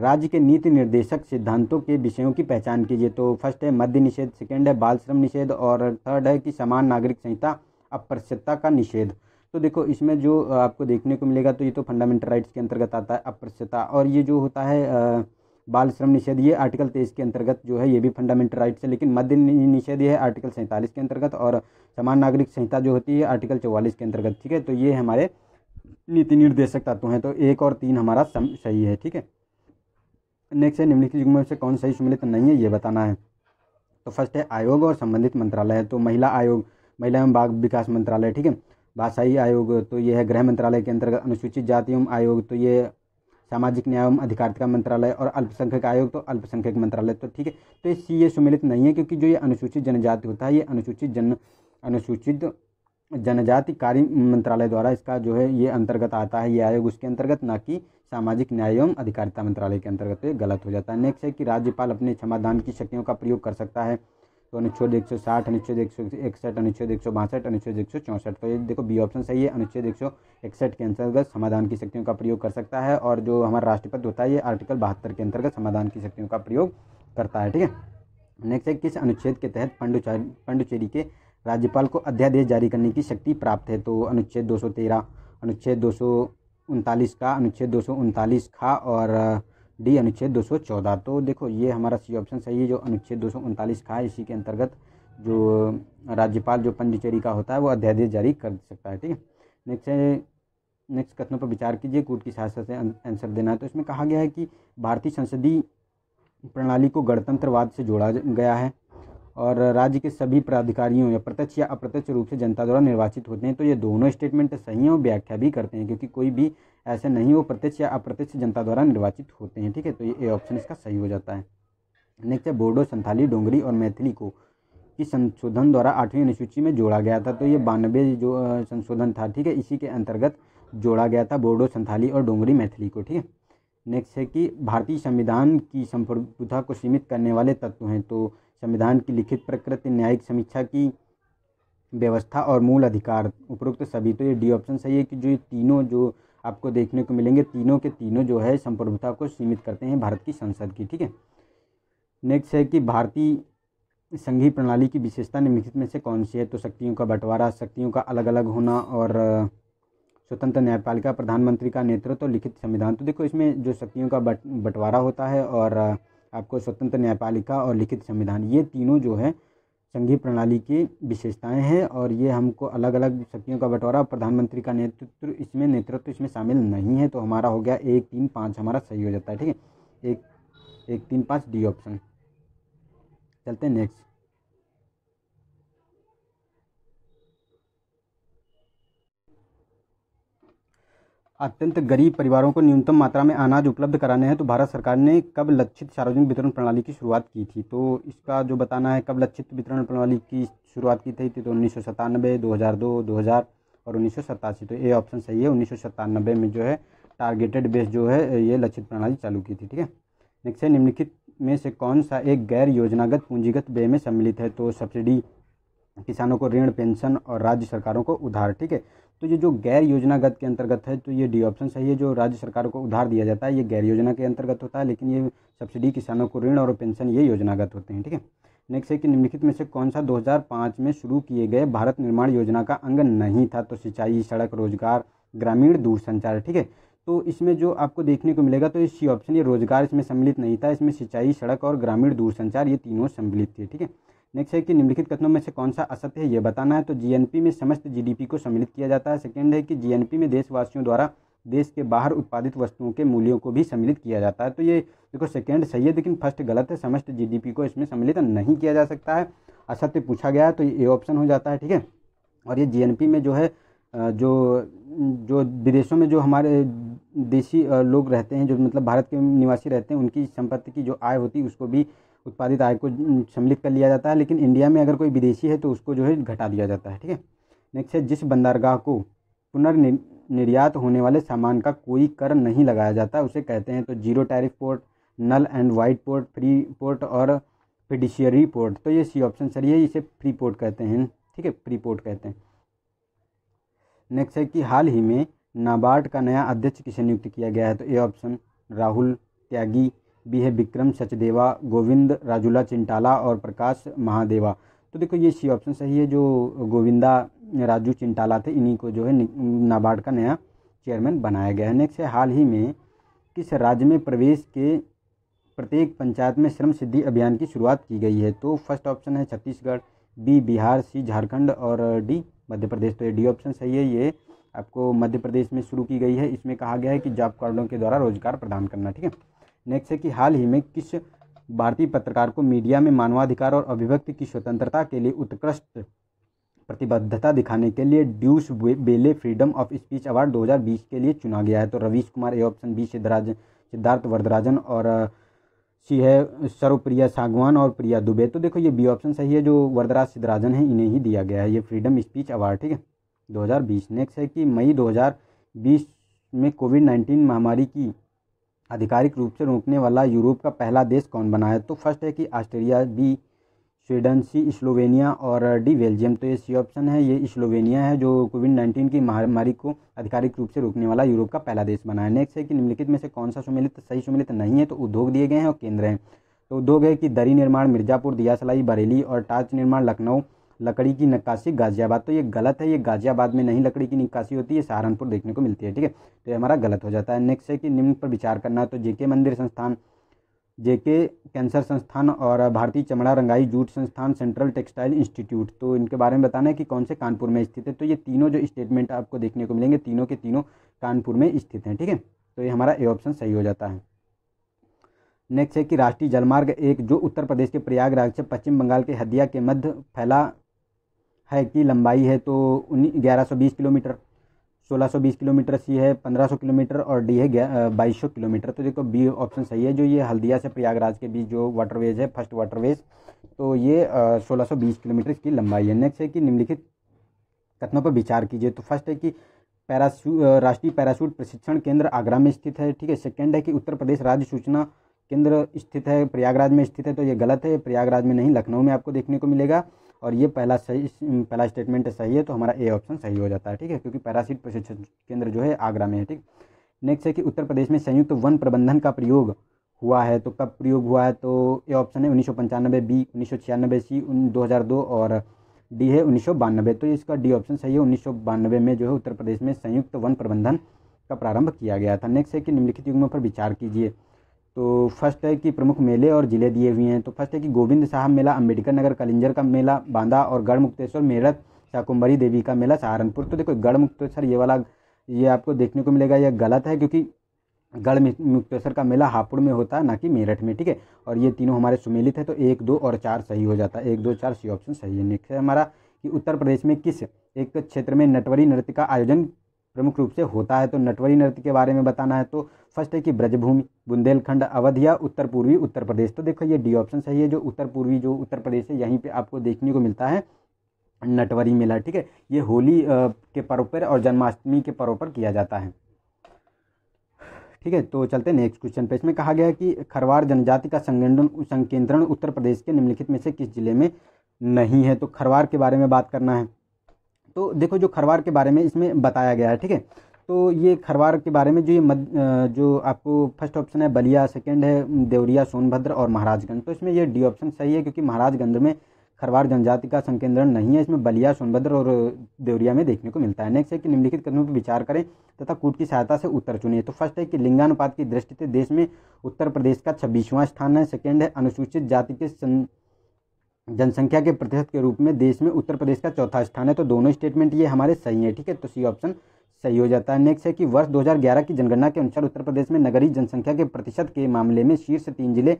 राज्य के नीति निर्देशक सिद्धांतों के विषयों की पहचान कीजिए तो फर्स्ट है मध्य निषेध सेकेंड है बाल श्रम निषेध और थर्ड है कि समान नागरिक संहिता अप्रस्यता का निषेध तो देखो इसमें जो आपको देखने को मिलेगा तो ये तो फंडामेंटल राइट्स के अंतर्गत आता है अप्रस्यता और ये जो होता है बाल श्रम निषेध ये आर्टिकल तेईस के अंतर्गत जो है ये भी फंडामेंटल राइट्स है लेकिन मध्य निषेध ये है आर्टिकल सैंतालीस के अंतर्गत और समान नागरिक संहिता जो होती है आर्टिकल चौवालीस के अंतर्गत ठीक है तो ये हमारे नीति निर्देशक तत्व हैं तो एक और तीन हमारा सही है ठीक है नेक्स्ट है निम्नलिखित युग में से कौन सही सम्मिलित नहीं है ये बताना है तो फर्स्ट है आयोग और संबंधित मंत्रालय है तो महिला आयोग महिला एवं बाल विकास मंत्रालय ठीक है भाषाई आयोग तो ये है गृह मंत्रालय के अंतर्गत अनुसूचित जाति एवं आयोग तो ये सामाजिक न्याय एवं अधिकारिता मंत्रालय और अल्पसंख्यक आयोग तो अल्पसंख्यक मंत्रालय तो ठीक है तो ये सी ये सुमिलित नहीं है क्योंकि जो ये अनुसूचित जनजाति होता है ये अनुसूचित जन अनुसूचित जनजाति कार्य मंत्रालय द्वारा इसका जो है ये अंतर्गत आता है ये आयोग उसके अंतर्गत ना कि सामाजिक न्याय एवं अधिकारिता मंत्रालय के अंतर्गत तो ये गलत हो जाता है नेक्स्ट है कि राज्यपाल अपने क्षमादान की शक्तियों का प्रयोग कर सकता है तो अनुच्छेद एक सौ साठ अनुच्छेद एक सौ इकसठ अनुच्छेद एक सौ बासठ अनुच्छेद एक सौ चौंसठ तो ये देखो बी ऑप्शन सही है अनुच्छेद एक सौ इकसठ के अंतर्गत समाधान की शक्तियों का प्रयोग कर सकता है और जो हमारा राष्ट्रपति होता है ये आर्टिकल बहत्तर के अंतर्गत समाधान की शक्तियों का प्रयोग करता है ठीक है नेक्स्ट है किस अनुच्छेद के तहत पंडुचारी पंडुचेरी के राज्यपाल को अध्यादेश जारी करने की शक्ति प्राप्त है तो अनुच्छेद दो अनुच्छेद दो का अनुच्छेद दो खा और डी अनुच्छेद चौदह तो देखो ये हमारा सी ऑप्शन सही है जो अनुच्छेद दो का है इसी के अंतर्गत जो राज्यपाल जो पंडिचेरी का होता है वो अध्यादेश जारी कर सकता है ठीक है नेक्स्ट है नेक्स्ट कथनों पर विचार कीजिए कोर्ट की सहायता से आंसर देना है तो इसमें कहा गया है कि भारतीय संसदीय प्रणाली को गणतंत्रवाद से जोड़ा गया है और राज्य के सभी प्राधिकारियों या प्रत्यक्ष या अप्रत्यक्ष रूप से जनता द्वारा निर्वाचित होते हैं तो ये दोनों स्टेटमेंट सही हैं और व्याख्या भी करते हैं क्योंकि कोई भी ऐसे नहीं वो प्रत्यक्ष या अप्रत्यक्ष जनता द्वारा निर्वाचित होते हैं ठीक है तो ये ए ऑप्शन इसका सही हो जाता है नेक्स्ट है बोडो संथाली डोंगरी और मैथिली को की संशोधन द्वारा आठवीं अनुसूची में जोड़ा गया था तो ये बानवे जो संशोधन था ठीक है इसी के अंतर्गत जोड़ा गया था बोडो संथाली और डोंगरी मैथिली को ठीक है नेक्स्ट है कि भारतीय संविधान की संप्रभुता को सीमित करने वाले तत्व हैं तो संविधान की लिखित प्रकृति न्यायिक समीक्षा की व्यवस्था और मूल अधिकार उपरोक्त सभी तो ये डी ऑप्शन सही है कि जो ये तीनों जो आपको देखने को मिलेंगे तीनों के तीनों जो है संप्रभुता को सीमित करते हैं भारत की संसद की ठीक है नेक्स्ट है कि भारतीय संघीय प्रणाली की विशेषता निम्नलिखित में से कौन सी है तो शक्तियों का बंटवारा शक्तियों का अलग अलग होना और स्वतंत्र न्यायपालिका प्रधानमंत्री का नेतृत्व तो लिखित संविधान तो देखो इसमें जो शक्तियों का बंटवारा होता है और आपको स्वतंत्र न्यायपालिका और लिखित संविधान ये तीनों जो है संघीय प्रणाली की विशेषताएं हैं और ये हमको अलग अलग शक्तियों का बंटवारा प्रधानमंत्री का नेतृत्व इसमें नेतृत्व इसमें शामिल नहीं है तो हमारा हो गया एक तीन पाँच हमारा सही हो जाता है ठीक है एक एक तीन पाँच डी ऑप्शन चलते हैं नेक्स्ट अत्यंत गरीब परिवारों को न्यूनतम मात्रा में अनाज उपलब्ध कराने हैं तो भारत सरकार ने कब लक्षित सार्वजनिक वितरण प्रणाली की शुरुआत की थी तो इसका जो बताना है कब लक्षित वितरण प्रणाली की शुरुआत की थी तो उन्नीस सौ सत्तानबे दो हज़ार दो दो हज़ार और उन्नीस सौ सतासी तो ये ऑप्शन सही है उन्नीस सौ सत्तानबे में जो है टारगेटेड बेस जो है ये लक्षित प्रणाली चालू की थी ठीक है नेक्स्ट है निम्नलिखित में से कौन सा एक गैर योजनागत पूंजीगत व्यय में सम्मिलित है तो सब्सिडी किसानों को ऋण पेंशन और राज्य सरकारों को उधार ठीक है तो ये जो गैर योजनागत के अंतर्गत है तो ये डी ऑप्शन सही है जो राज्य सरकार को उधार दिया जाता है ये गैर योजना के अंतर्गत होता है लेकिन ये सब्सिडी किसानों को ऋण और पेंशन ये योजनागत होते हैं ठीक है नेक्स्ट है कि निम्नलिखित में से कौन सा 2005 में शुरू किए गए भारत निर्माण योजना का अंग नहीं था तो सिंचाई सड़क रोजगार ग्रामीण दूरसंचार ठीक है तो इसमें जो आपको देखने को मिलेगा तो ये सी ऑप्शन ये रोजगार इसमें सम्मिलित नहीं था इसमें सिंचाई सड़क और ग्रामीण दूरसंचार ये तीनों सम्मिलित थे ठीक है नेक्स्ट है कि निम्नलिखित कथनों में से कौन सा असत्य है ये बताना है तो जीएनपी में समस्त जीडीपी को सम्मिलित किया जाता है सेकेंड है कि जीएनपी में देशवासियों द्वारा देश के बाहर उत्पादित वस्तुओं के मूल्यों को भी सम्मिलित किया जाता है तो ये देखो सेकेंड सही है लेकिन फर्स्ट गलत है समस्त जी को इसमें सम्मिलित नहीं किया जा सकता है असत्य पूछा गया है तो ये ऑप्शन हो जाता है ठीक है और ये जी में जो है जो जो विदेशों में जो हमारे देशी लोग रहते हैं जो मतलब भारत के निवासी रहते हैं उनकी संपत्ति की जो आय होती है उसको भी उत्पादित आय को सम्मिलित कर लिया जाता है लेकिन इंडिया में अगर कोई विदेशी है तो उसको जो है घटा दिया जाता है ठीक है नेक्स्ट है जिस बंदरगाह को पुनर्निर्यात होने वाले सामान का कोई कर नहीं लगाया जाता उसे कहते हैं तो zero tariff port null and white port free port और फिडिशियरी पोर्ट तो ये सी ऑप्शन सही है इसे फ्री पोर्ट कहते हैं ठीक है फ्री पोर्ट कहते हैं नेक्स्ट है कि हाल ही में नाबार्ड का नया अध्यक्ष किसे नियुक्त किया गया है तो ए ऑप्शन राहुल त्यागी भी है विक्रम सचदेवा गोविंद राजूला चिंटाला और प्रकाश महादेवा तो देखो ये सी ऑप्शन सही है जो गोविंदा राजू चिंटाला थे इन्हीं को जो है नाबार्ड का नया चेयरमैन बनाया गया है नेक्स्ट है हाल ही में किस राज्य में प्रवेश के प्रत्येक पंचायत में श्रम सिद्धि अभियान की शुरुआत की गई है तो फर्स्ट ऑप्शन है छत्तीसगढ़ बी बिहार सी झारखंड और डी मध्य प्रदेश तो ये डी ऑप्शन सही है ये आपको मध्य प्रदेश में शुरू की गई है इसमें कहा गया है कि जॉब कार्डों के द्वारा रोजगार प्रदान करना ठीक है नेक्स्ट है कि हाल ही में किस भारतीय पत्रकार को मीडिया में मानवाधिकार और अभिव्यक्ति की स्वतंत्रता के लिए उत्कृष्ट प्रतिबद्धता दिखाने के लिए ड्यूस बेले फ्रीडम ऑफ स्पीच अवार्ड 2020 के लिए चुना गया है तो Ravish Kumar A option B Siddharaj Siddharth Varadarajan और सी है सर्वप्रिया सागवान और प्रिया दुबे तो देखो ये बी ऑप्शन सही है जो वरदराज सिद्धराजन है इन्हें ही दिया गया है ये फ्रीडम स्पीच अवार्ड ठीक है 2020 नेक्स्ट है कि मई 2020 में कोविड 19 महामारी की आधिकारिक रूप से रोकने वाला यूरोप का पहला देश कौन बना है तो फर्स्ट है कि Australia B Sweden C Slovenia और डी बेल्जियम तो ये सी ऑप्शन है ये स्लोवेनिया है जो कोविड नाइन्टीन की महामारी को आधिकारिक रूप से रोकने वाला यूरोप का पहला देश बना है नेक्स्ट है कि निम्नलिखित में से कौन सा सम्मिलित सही सम्मिलित नहीं है तो उद्योग दिए गए हैं और केंद्र हैं तो उद्योग है कि दरी निर्माण मिर्ज़ापुर दियासलाई बरेली और टाच निर्माण लखनऊ लकड़ी की नक्काशी गाजियाबाद तो ये गलत है ये गाजियाबाद में नहीं लकड़ी की निकासी होती है सहारनपुर देखने को मिलती है ठीक है तो ये हमारा गलत हो जाता है नेक्स्ट है कि निम्न पर विचार करना तो जेके मंदिर संस्थान जेके कैंसर संस्थान और भारतीय चमड़ा रंगाई जूट संस्थान सेंट्रल टेक्सटाइल इंस्टीट्यूट तो इनके बारे में बताना है कि कौन से कानपुर में स्थित है तो ये तीनों जो स्टेटमेंट आपको देखने को मिलेंगे तीनों के तीनों कानपुर में स्थित हैं ठीक है तो ये हमारा ए ऑप्शन सही हो जाता है नेक्स्ट है कि राष्ट्रीय जलमार्ग एक जो उत्तर प्रदेश के प्रयागराज से पश्चिम बंगाल के हदिया के मध्य फैला है की लंबाई है तो उन्नीस ग्यारह सौ बीस किलोमीटर सोलह सौ बीस किलोमीटर सी है पंद्रह सौ किलोमीटर और डी है बाईस सौ किलोमीटर तो देखो बी ऑप्शन सही है जो ये हल्दिया से प्रयागराज के बीच जो वाटरवेज है फर्स्ट वाटरवेज तो ये सोलह सौ बीस किलोमीटर की लंबाई है नेक्स्ट है कि निम्नलिखित कथनों पर विचार कीजिए तो फर्स्ट है कि पैराशू राष्ट्रीय पैराशूट प्रशिक्षण केंद्र आगरा में स्थित है ठीक है सेकेंड है कि उत्तर प्रदेश राज्य सूचना केंद्र स्थित है प्रयागराज में स्थित है तो ये गलत है प्रयागराज में नहीं लखनऊ में आपको देखने को मिलेगा और ये पहला सही पहला स्टेटमेंट सही है तो हमारा ए ऑप्शन सही हो जाता है ठीक है क्योंकि पैरासीट प्रशिक्षण केंद्र जो है आगरा में है ठीक नेक्स्ट है कि उत्तर प्रदेश में संयुक्त तो वन प्रबंधन का प्रयोग हुआ है तो कब प्रयोग हुआ है तो ए ऑप्शन है उन्नीस बी उन्नीस सी दो और डी है उन्नीस तो इसका डी ऑप्शन सही है उन्नीस में जो है उत्तर प्रदेश में संयुक्त तो वन प्रबंधन का प्रारंभ किया गया था नेक्स्ट है कि निम्नलिखित युग्मों पर विचार कीजिए तो फर्स्ट है कि प्रमुख मेले और ज़िले दिए हुए हैं तो फर्स्ट है कि गोविंद साहब मेला अम्बेडकर नगर कलिंजर का मेला बांदा और गढ़ मुक्तेश्वर मेरठ शाकुम्भरी देवी का मेला सहारनपुर तो देखो गढ़ मुक्तेश्वर ये वाला ये आपको देखने को मिलेगा यह गलत है क्योंकि गढ़ मुक्तेश्वर का मेला हापुड़ में होता है ना कि मेरठ में ठीक है और ये तीनों हमारे सुमेलित है तो एक दो और चार सही हो जाता है एक दो चार सी ऑप्शन सही है नेक्स्ट है हमारा कि उत्तर प्रदेश में किस एक क्षेत्र में नटवरी नृत्य का आयोजन प्रमुख रूप से होता है तो नटवरी नृत्य के बारे में बताना है तो फर्स्ट है कि ब्रजभूमि बुंदेलखंड अवध या उत्तर पूर्वी उत्तर प्रदेश तो देखो ये डी ऑप्शन सही है जो उत्तर पूर्वी जो उत्तर प्रदेश है यहीं पे आपको देखने को मिलता है नटवरी मेला ठीक है ये होली के पर्व पर और जन्माष्टमी के पर्व पर किया जाता है ठीक है तो चलते नेक्स्ट क्वेश्चन पे इसमें कहा गया है कि खरवार जनजाति का संगठन संकेंद्रण उत्तर प्रदेश के निम्नलिखित में से किस जिले में नहीं है तो खरवार के बारे में बात करना है तो देखो जो खरवार के बारे में इसमें बताया गया है ठीक है तो ये खरवार के बारे में जो ये मद, जो आपको फर्स्ट ऑप्शन है बलिया सेकंड है देवरिया सोनभद्र और महाराजगंज तो इसमें ये डी ऑप्शन सही है क्योंकि महाराजगंज में खरवार जनजाति का संकेंद्रण नहीं है इसमें बलिया सोनभद्र और देवरिया में देखने को मिलता है नेक्स्ट है कि निम्नलिखित कदमों पर विचार करें तथा कूट की सहायता से उत्तर चुनिए तो फर्स्ट है कि लिंगानुपात की दृष्टि से देश में उत्तर प्रदेश का छब्बीसवां स्थान है सेकेंड है अनुसूचित जाति के सन जनसंख्या के प्रतिशत के रूप में देश में उत्तर प्रदेश का चौथा स्थान है तो दोनों स्टेटमेंट ये हमारे सही है ठीक है तो सी ऑप्शन सही हो जाता है नेक्स्ट है कि वर्ष 2011 की जनगणना के अनुसार उत्तर प्रदेश में नगरीय जनसंख्या के प्रतिशत के मामले में शीर्ष तीन जिले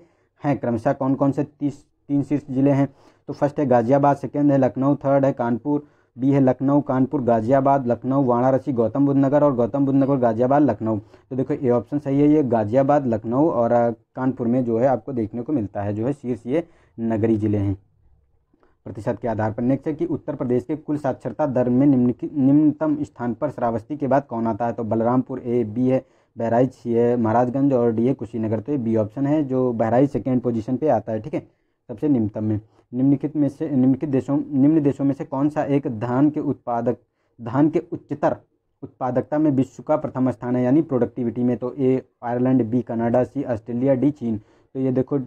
हैं क्रमशः कौन कौन से तीस तीन शीर्ष जिले हैं तो फर्स्ट है गाजियाबाद सेकेंड है लखनऊ थर्ड है कानपुर बी है लखनऊ कानपुर गाजियाबाद लखनऊ वाराणसी गौतम बुद्ध नगर और गौतम बुद्ध नगर गाजियाबाद लखनऊ तो देखो ये ऑप्शन सही है ये गाजियाबाद लखनऊ और कानपुर में जो है आपको देखने को मिलता है जो है शीर्ष ये नगरीय जिले हैं प्रतिशत के आधार पर नेक्स्ट है कि उत्तर प्रदेश के कुल साक्षरता दर में निम्न निम्नतम स्थान पर श्रावस्ती के बाद कौन आता है तो बलरामपुर ए बी है बहराइच सी है महाराजगंज और डी है कुशीनगर तो ये बी ऑप्शन है जो बहराइच सेकेंड पोजिशन पर आता है ठीक है सबसे निम्नतम में निम्नलिखित में से निम्नलिखित देशों निम्न देशों में से कौन सा एक धान के उत्पादक धान के उच्चतर उत्पादकता में विश्व का प्रथम स्थान है यानी प्रोडक्टिविटी में तो A Ireland B Canada C Australia D चीन तो ये देखो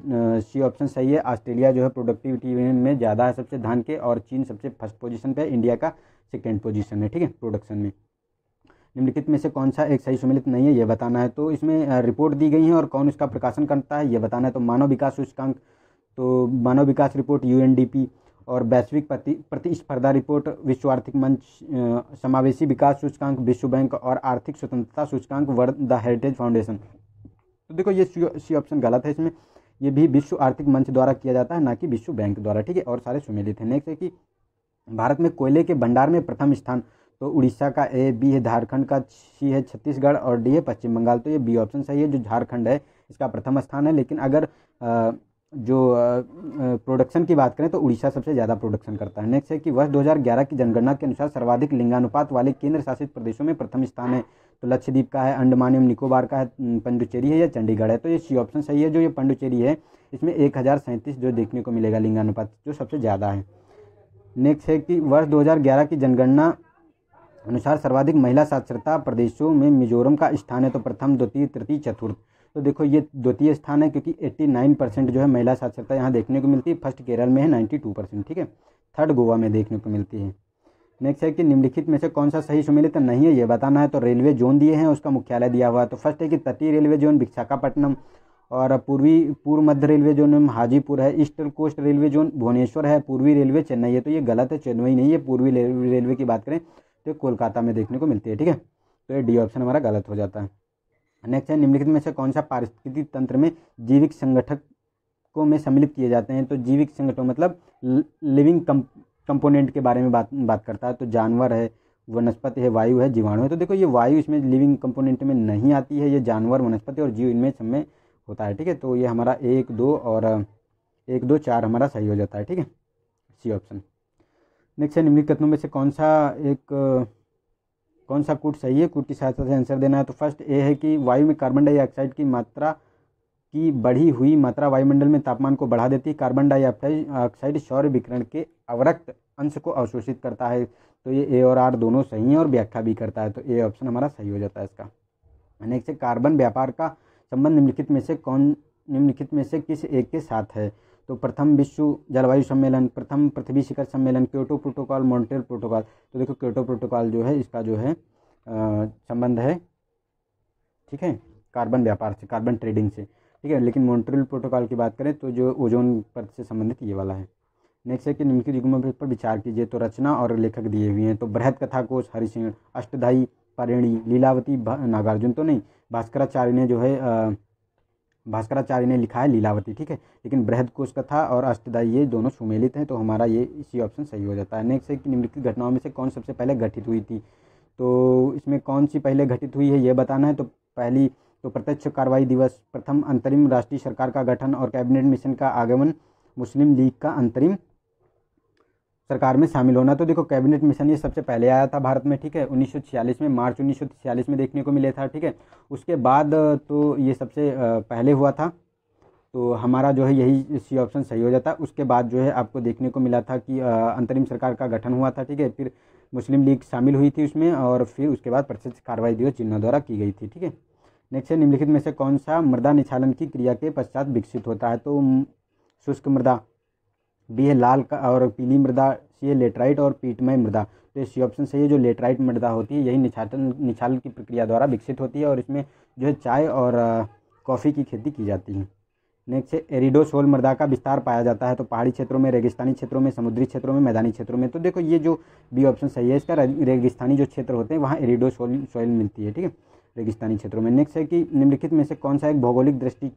सी ऑप्शन सही है ऑस्ट्रेलिया जो है प्रोडक्टिविटी में ज़्यादा है सबसे धान के और चीन सबसे फर्स्ट पोजीशन पे है इंडिया का सेकेंड पोजीशन है ठीक है प्रोडक्शन में निम्नलिखित में से कौन सा एक सही सम्मिलित नहीं है ये बताना है तो इसमें रिपोर्ट दी गई है और कौन इसका प्रकाशन करता है ये बताना है तो मानव विकास सूचकांक तो मानव विकास रिपोर्ट यू और वैश्विक प्रति प्रतिस्पर्धा रिपोर्ट विश्व आर्थिक मंच समावेशी विकास सूचकांक विश्व बैंक और आर्थिक स्वतंत्रता सूचकांक वर्ल्ड द हेरिटेज फाउंडेशन तो देखो ये सी ऑप्शन गलत है इसमें ये भी विश्व आर्थिक मंच द्वारा किया जाता है ना कि विश्व बैंक द्वारा ठीक है और सारे सुमेलित हैं नेक्स्ट है कि भारत में कोयले के भंडार में प्रथम स्थान तो उड़ीसा का ए बी है झारखंड का सी है छत्तीसगढ़ और डी है पश्चिम बंगाल तो ये बी ऑप्शन सही है जो झारखंड है इसका प्रथम स्थान है लेकिन अगर जो प्रोडक्शन की बात करें तो उड़ीसा सबसे ज़्यादा प्रोडक्शन करता है नेक्स्ट है कि वर्ष 2011 की जनगणना के अनुसार सर्वाधिक लिंगानुपात वाले केंद्र शासित प्रदेशों में प्रथम स्थान है तो लक्षद्वीप का है अंडमान एवं निकोबार का है पंडुचेरी है या चंडीगढ़ है तो ये सी ऑप्शन सही है जो ये पंडुचेरी है इसमें एक जो देखने को मिलेगा लिंगानुपात जो सबसे ज़्यादा है नेक्स्ट है कि वर्ष 2011 की जनगणना अनुसार सर्वाधिक महिला साक्षरता प्रदेशों में मिजोरम का स्थान है तो प्रथम द्वितीय तृतीय चतुर्थ तो देखो ये द्वितीय स्थान है क्योंकि 89 परसेंट जो है महिला साक्षरता यहाँ देखने को मिलती है फर्स्ट केरल में है 92 परसेंट ठीक है थर्ड गोवा में देखने को मिलती है नेक्स्ट है कि निम्नलिखित में से कौन सा सही सुमेलित नहीं है ये बताना है तो रेलवे जोन दिए हैं उसका मुख्यालय दिया हुआ है तो फर्स्ट है कि तटीय रेलवे जोन विशाखापट्टनम और पूर्वी पूर्व मध्य रेलवे जोन में हाजीपुर है eastern coast railway zone Bhubaneswar है पूर्वी रेलवे चेन्नई है तो ये गलत है चेन्नई नहीं है पूर्वी रेलवे की बात करें तो कोलकाता में देखने को मिलती है ठीक है तो ये डी ऑप्शन हमारा गलत हो जाता है नेक्स्ट है निम्नलिखित में से कौन सा पारिस्थितिक तंत्र में जीविक संगठकों में सम्मिलित किए जाते हैं तो जीविक संगठन मतलब लिविंग कम कंपोनेंट के बारे में बात बात करता है तो जानवर है वनस्पति है वायु है जीवाणु है तो देखो ये वायु इसमें लिविंग कंपोनेंट में नहीं आती है ये जानवर वनस्पति और जीव इनमें सब में होता है ठीक है तो ये हमारा एक दो और एक दो चार हमारा सही हो जाता है ठीक है सी ऑप्शन नेक्स्ट है निम्नलिखित कथनों में से कौन सा एक कौन सा कूट सही है कूट की सहायता से आंसर देना है तो फर्स्ट ए है कि वायु में कार्बन डाइऑक्साइड की मात्रा की बढ़ी हुई मात्रा वायुमंडल में तापमान को बढ़ा देती है कार्बन डाइऑक्साइड सौर विकरण के अवरक्त अंश को अवशोषित करता है तो ये ए और आर दोनों सही हैं और व्याख्या भी करता है तो ए ऑप्शन हमारा सही हो जाता है इसका नेक्स्ट है कार्बन व्यापार का संबंध निम्नलिखित में से कौन निम्नलिखित में से किस एक के साथ है तो प्रथम विश्व जलवायु सम्मेलन प्रथम पृथ्वी शिखर सम्मेलन क्योटो प्रोटोकॉल मॉन्ट्रियल प्रोटोकॉल तो देखो क्योटो प्रोटोकॉल जो है इसका जो है संबंध है ठीक है कार्बन व्यापार से कार्बन ट्रेडिंग से ठीक है लेकिन मॉन्ट्रियल प्रोटोकॉल की बात करें तो जो ओजोन परत से संबंधित ये वाला है नेक्स्ट है कि निम्नलिखित युग्मों पर विचार कीजिए तो रचना और लेखक दिए हुए हैं तो बृहद कथाकोश हरिसिंह अष्टधाई परिणी लीलावती नागार्जुन तो नहीं भास्कराचार्य ने जो है भास्कराचार्य ने लिखा है लीलावती ठीक है लेकिन बृहद कोश कथा और अष्टदाई ये दोनों सुमेलित हैं तो हमारा ये इसी ऑप्शन सही हो जाता है नेक्स्ट है कि निम्नलिखित घटनाओं में से कौन सबसे पहले घटित हुई थी तो इसमें कौन सी पहले घटित हुई है ये बताना है तो पहली तो प्रत्यक्ष कार्रवाई दिवस प्रथम अंतरिम राष्ट्रीय सरकार का गठन और कैबिनेट मिशन का आगमन मुस्लिम लीग का अंतरिम सरकार में शामिल होना तो देखो कैबिनेट मिशन ये सबसे पहले आया था भारत में ठीक है 1946 में मार्च 1946 में देखने को मिले था ठीक है उसके बाद तो ये सबसे पहले हुआ था तो हमारा जो है यही सी ऑप्शन सही हो जाता उसके बाद जो है आपको देखने को मिला था कि अंतरिम सरकार का गठन हुआ था ठीक है फिर मुस्लिम लीग शामिल हुई थी उसमें और फिर उसके बाद प्रत्यक्ष कार्रवाई दिवस चिन्हों द्वारा की गई थी ठीक है नेक्स्ट है निम्नलिखित में से कौन सा मृदा निछालन की क्रिया के पश्चात विकसित होता है तो शुष्क मृदा बी है लाल का और पीली मृदा सी है लेटराइट और पीटमय मृदा तो सी ऑप्शन सही है जो लेटराइट मृदा होती है यही निछाटन निछालन की प्रक्रिया द्वारा विकसित होती है और इसमें जो है चाय और कॉफ़ी की खेती की जाती है नेक्स्ट है एरिडोसोल मृदा का विस्तार पाया जाता है तो पहाड़ी क्षेत्रों में रेगिस्तानी क्षेत्रों में समुद्री क्षेत्रों में मैदानी क्षेत्रों में तो देखो ये जो बी ऑप्शन सही है इसका रेगिस्तानी जो क्षेत्र होते हैं वहाँ एरिडोसोल सॉइल मिलती है ठीक है रेगिस्तानी क्षेत्रों में नेक्स्ट है कि निम्नलिखित में से कौन सा एक भौगोलिक दृष्टि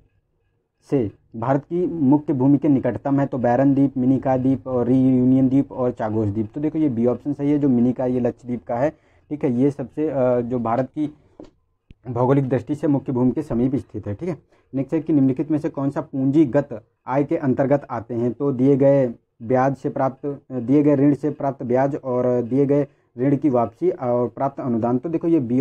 से भारत की मुख्य भूमि के निकटतम है तो बैरन द्वीप मिनिका द्वीप और री यूनियन द्वीप और चागोस द्वीप तो देखो ये बी ऑप्शन सही है जो मिनिका ये लक्षद्वीप का है ठीक है ये सबसे जो भारत की भौगोलिक दृष्टि से मुख्य भूमि के समीप स्थित है ठीक है नेक्स्ट है कि निम्नलिखित में से कौन सा पूंजीगत आय के अंतर्गत आते हैं तो दिए गए ब्याज से प्राप्त दिए गए ऋण से प्राप्त ब्याज और दिए गए ऋण की वापसी और प्राप्त अनुदान तो देखो ये बी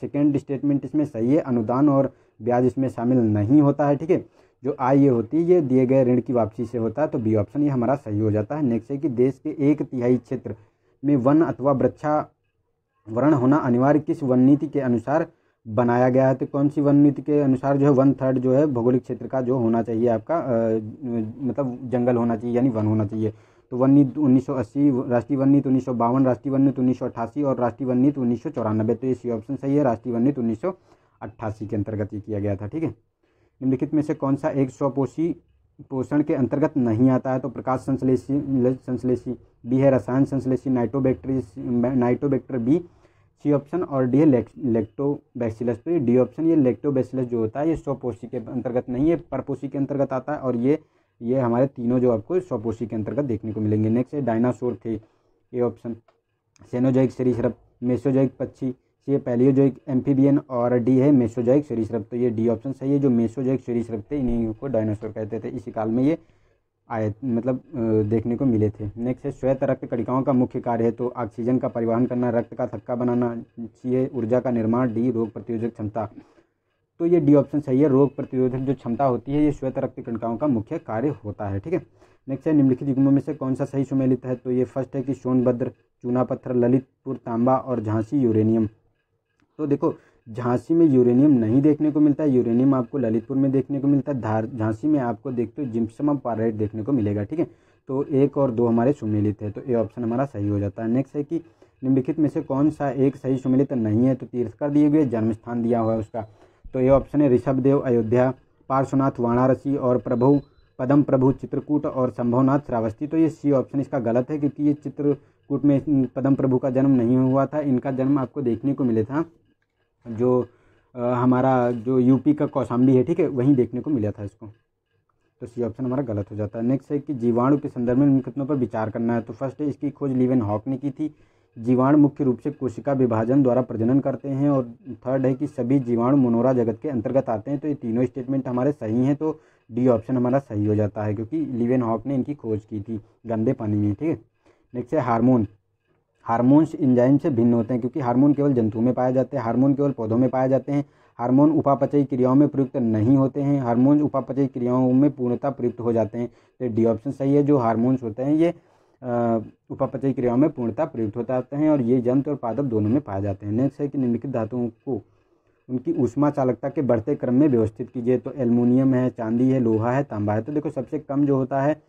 सेकेंड स्टेटमेंट इसमें सही है अनुदान और ब्याज इसमें शामिल नहीं होता है ठीक है जो आय ये होती है ये दिए गए ऋण की वापसी से होता है तो बी ऑप्शन ये हमारा सही हो जाता है नेक्स्ट है कि देश के एक तिहाई क्षेत्र में वन अथवा वृक्षा वर्ण होना अनिवार्य किस वन नीति के अनुसार बनाया गया है तो कौन सी वन नीति के अनुसार जो है वन थर्ड जो है भौगोलिक क्षेत्र का जो होना चाहिए आपका आ, मतलब जंगल होना चाहिए यानी वन होना चाहिए तो नीत उन्नीस सौ अस्सी राष्ट्रीय नीत उन्नीस सौ बावन राष्ट्रीय नीत उन्नीस सौ अट्ठासी और राष्ट्रीय नीत उन्नीस सौ चौरानबे तो ये सी ऑप्शन सही है राष्ट्रीय नीत उन्नीस सौ अट्ठासी के अंतर्गत ये किया गया था ठीक है निम्नलिखित में से कौन सा एक स्वपोषी पोषण के अंतर्गत नहीं आता है तो प्रकाश संश्लेषी संश्लेषी बी है रसायन संश्लेषी nitrobacter nitrobacter B C option और डी है लेक्टोबैसिलस तो ये डी ऑप्शन ये लेक्टोबैसिलस जो होता है ये स्वपोषी के अंतर्गत नहीं है परपोषी के अंतर्गत आता है और ये ये हमारे तीनों जो आपको सौपोशी के अंतर्गत देखने को मिलेंगे नेक्स्ट है डायनासोर थे ये ऑप्शन सेनोजोइक सरीसृप मेसोजैक पक्षी ये एक एम्फीबियन और डी है मेसोजोइक सरीसृप तो ये डी ऑप्शन सही है जो मेसोजोइक सरीसृप थे इन्हीं को डायनासोर कहते थे इसी काल में ये आए मतलब देखने को मिले थे नेक्स्ट है श्वेत रक्त कणिकाओं का मुख्य कार्य है तो ऑक्सीजन का परिवहन करना रक्त का थक्का बनाना सी है ऊर्जा का निर्माण डी रोग प्रतिरोधक क्षमता तो ये डी ऑप्शन सही है रोग प्रतिरोधक जो क्षमता होती है ये श्वेत रक्त कणिकाओं का मुख्य कार्य होता है ठीक है नेक्स्ट है निम्नलिखित युग्मों में से कौन सा सही सुमेलित है तो ये फर्स्ट है कि सोनभद्र चूना पत्थर ललितपुर तांबा और झांसी यूरेनियम तो देखो झांसी में यूरेनियम नहीं देखने को मिलता है यूरेनियम आपको ललितपुर में देखने को मिलता है धार झांसी में आपको देखते हो जिम्सम पारेट देखने को मिलेगा ठीक है तो एक और दो हमारे सुमेलित है तो ए ऑप्शन हमारा सही हो जाता है नेक्स्ट है कि निम्नलिखित में से कौन सा एक सही सुमेलित नहीं है तो तीर्थ कर दिए गए जन्म स्थान दिया हुआ है उसका तो ये ऑप्शन है ऋषभ देव अयोध्या पार्श्वनाथ वाराणसी और प्रभु पदम प्रभु चित्रकूट और संभवनाथ श्रावस्ती तो ये सी ऑप्शन इसका गलत है क्योंकि ये चित्रकूट में पदम प्रभु का जन्म नहीं हुआ था इनका जन्म आपको देखने को मिला था जो आ, हमारा जो यूपी का कौशाम्बी है ठीक है वहीं देखने को मिला था इसको तो सी ऑप्शन हमारा गलत हो जाता है नेक्स्ट है कि जीवाणु के संदर्भ में कितनों पर विचार करना है तो फर्स्ट है इसकी खोज लिवेन हॉक ने की थी जीवाणु मुख्य रूप से कोशिका विभाजन द्वारा प्रजनन करते हैं और थर्ड है कि सभी जीवाणु मनोरा जगत के अंतर्गत आते हैं तो ये तीनों स्टेटमेंट हमारे सही हैं तो डी ऑप्शन हमारा सही हो जाता है क्योंकि लिवेन हॉक ने इनकी खोज की थी गंदे पानी में ठीक है नेक्स्ट है हारमोन हारमोन्स इंजाइम से भिन्न होते हैं क्योंकि हारमोन केवल जंतुओं में पाए जाते हैं हारमोन केवल पौधों में पाए जाते हैं हार्मोन उपापचयी क्रियाओं में प्रयुक्त नहीं होते हैं हार्मोन उपापचयी क्रियाओं में पूर्णता प्रयुक्त हो जाते हैं तो डी ऑप्शन सही है जो हार्मोन्स होते हैं ये उपापचय क्रियाओं में पूर्णता प्रयुक्त होता आते हैं और ये जंत और पादप दोनों में पाए जाते हैं नेक्स्ट है कि निम्नलिखित धातुओं को उनकी ऊष्मा चालकता के बढ़ते क्रम में व्यवस्थित कीजिए तो एलमिनियम है चांदी है लोहा है तांबा है तो देखो सबसे कम जो होता है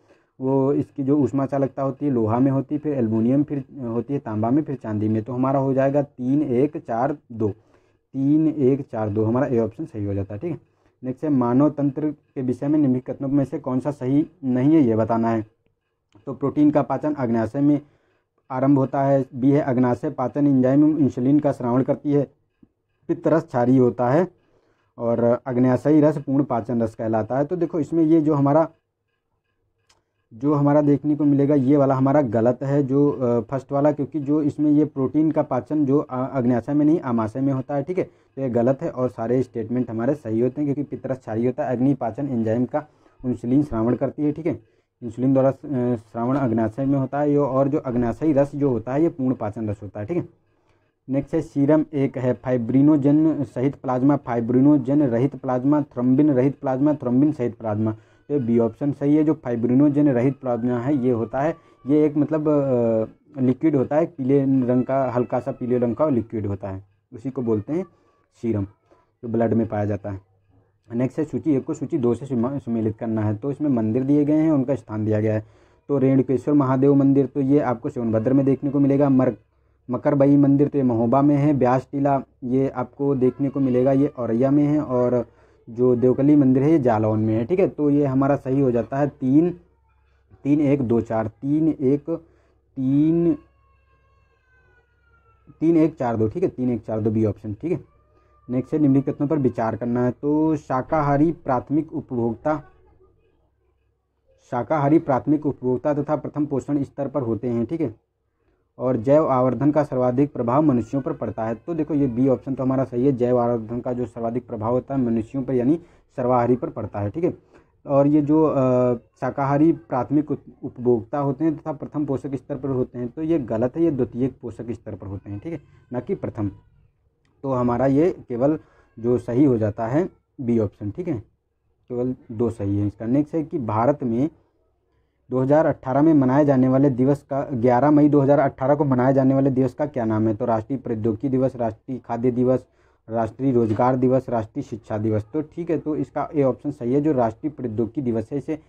वो इसकी जो ऊष्मा चालकता होती है लोहा में होती है फिर एलमिनियम फिर होती है तांबा में फिर चांदी में तो हमारा हो जाएगा तीन एक चार दो तीन एक चार दो हमारा ए ऑप्शन सही हो जाता है ठीक है नेक्स्ट है मानव तंत्र के विषय में निम्नलिखित कथनों में से कौन सा सही नहीं है ये बताना है तो प्रोटीन का पाचन अग्नाशय में आरंभ होता है बी है अग्नाशय पाचन इंजाइम इंसुलिन का श्रावण करती है पित्त रस क्षारी होता है और अग्नाशय रस पूर्ण पाचन रस कहलाता है तो देखो इसमें ये जो हमारा जो हमारा देखने को मिलेगा ये वाला हमारा गलत है जो फर्स्ट वाला क्योंकि जो इसमें ये प्रोटीन का पाचन जो अग्नाशय में नहीं आमाशय में होता है ठीक है तो ये गलत है और सारे स्टेटमेंट हमारे सही होते हैं क्योंकि पितरस छाई होता है अग्नि पाचन एंजाइम का इंसुलिन श्रावण करती है ठीक है इंसुलिन द्वारा श्रावण अग्नाशय में होता है और जो अग्नाशयी रस जो होता है ये पूर्ण पाचन रस होता है ठीक है नेक्स्ट है सीरम एक है फाइब्रिनोजन सहित प्लाज्मा फाइब्रिनोजन रहित प्लाज्मा थ्रम्बिन रहित प्लाज्मा थ्रम्बिन सहित प्लाज्मा तो बी ऑप्शन सही है जो फाइब्रिनोजन रहित प्लाज्मा है ये होता है ये एक मतलब लिक्विड होता है पीले रंग का हल्का सा पीले रंग का लिक्विड होता है उसी को बोलते हैं सीरम जो ब्लड में पाया जाता है नेक्स्ट है सूची एक को सूची दो से सम्मिलित करना है तो इसमें मंदिर दिए गए हैं उनका स्थान दिया गया है तो रेणुकेश्वर महादेव मंदिर तो ये आपको सोनभद्र में देखने को मिलेगा मर मकरबई मंदिर तो ये महोबा में है ब्यास टीला ये आपको देखने को मिलेगा ये औरैया में है और जो देवकली मंदिर है ये जालौन में है ठीक है तो ये हमारा सही हो जाता है तीन तीन एक दो चार तीन एक तीन तीन एक चार दो ठीक है तीन एक चार दो बी ऑप्शन ठीक है नेक्स्ट है कथनों पर विचार करना है तो शाकाहारी प्राथमिक उपभोक्ता शाकाहारी प्राथमिक उपभोक्ता तथा प्रथम पोषण स्तर पर होते हैं ठीक है और जैव आवर्धन का सर्वाधिक प्रभाव मनुष्यों पर पड़ता है तो देखो ये बी ऑप्शन तो हमारा सही है जैव आवर्धन का जो सर्वाधिक प्रभाव होता है मनुष्यों पर यानी सर्वाहारी पर पड़ता है ठीक है और ये जो शाकाहारी प्राथमिक उपभोक्ता होते हैं तथा प्रथम पोषक स्तर पर होते हैं तो ये गलत है ये द्वितीय पोषक स्तर पर होते हैं ठीक है ना कि प्रथम तो हमारा ये केवल जो सही हो जाता है बी ऑप्शन ठीक है केवल दो सही है इसका नेक्स्ट है कि भारत में 2018 में मनाए जाने वाले दिवस का 11 मई 2018 को मनाए जाने वाले दिवस का क्या नाम है तो राष्ट्रीय प्रौद्योगिकी दिवस राष्ट्रीय खाद्य दिवस राष्ट्रीय रोजगार दिवस राष्ट्रीय शिक्षा दिवस तो ठीक है तो इसका ए ऑप्शन सही है जो राष्ट्रीय प्रौद्योगिकी दिवस है इसे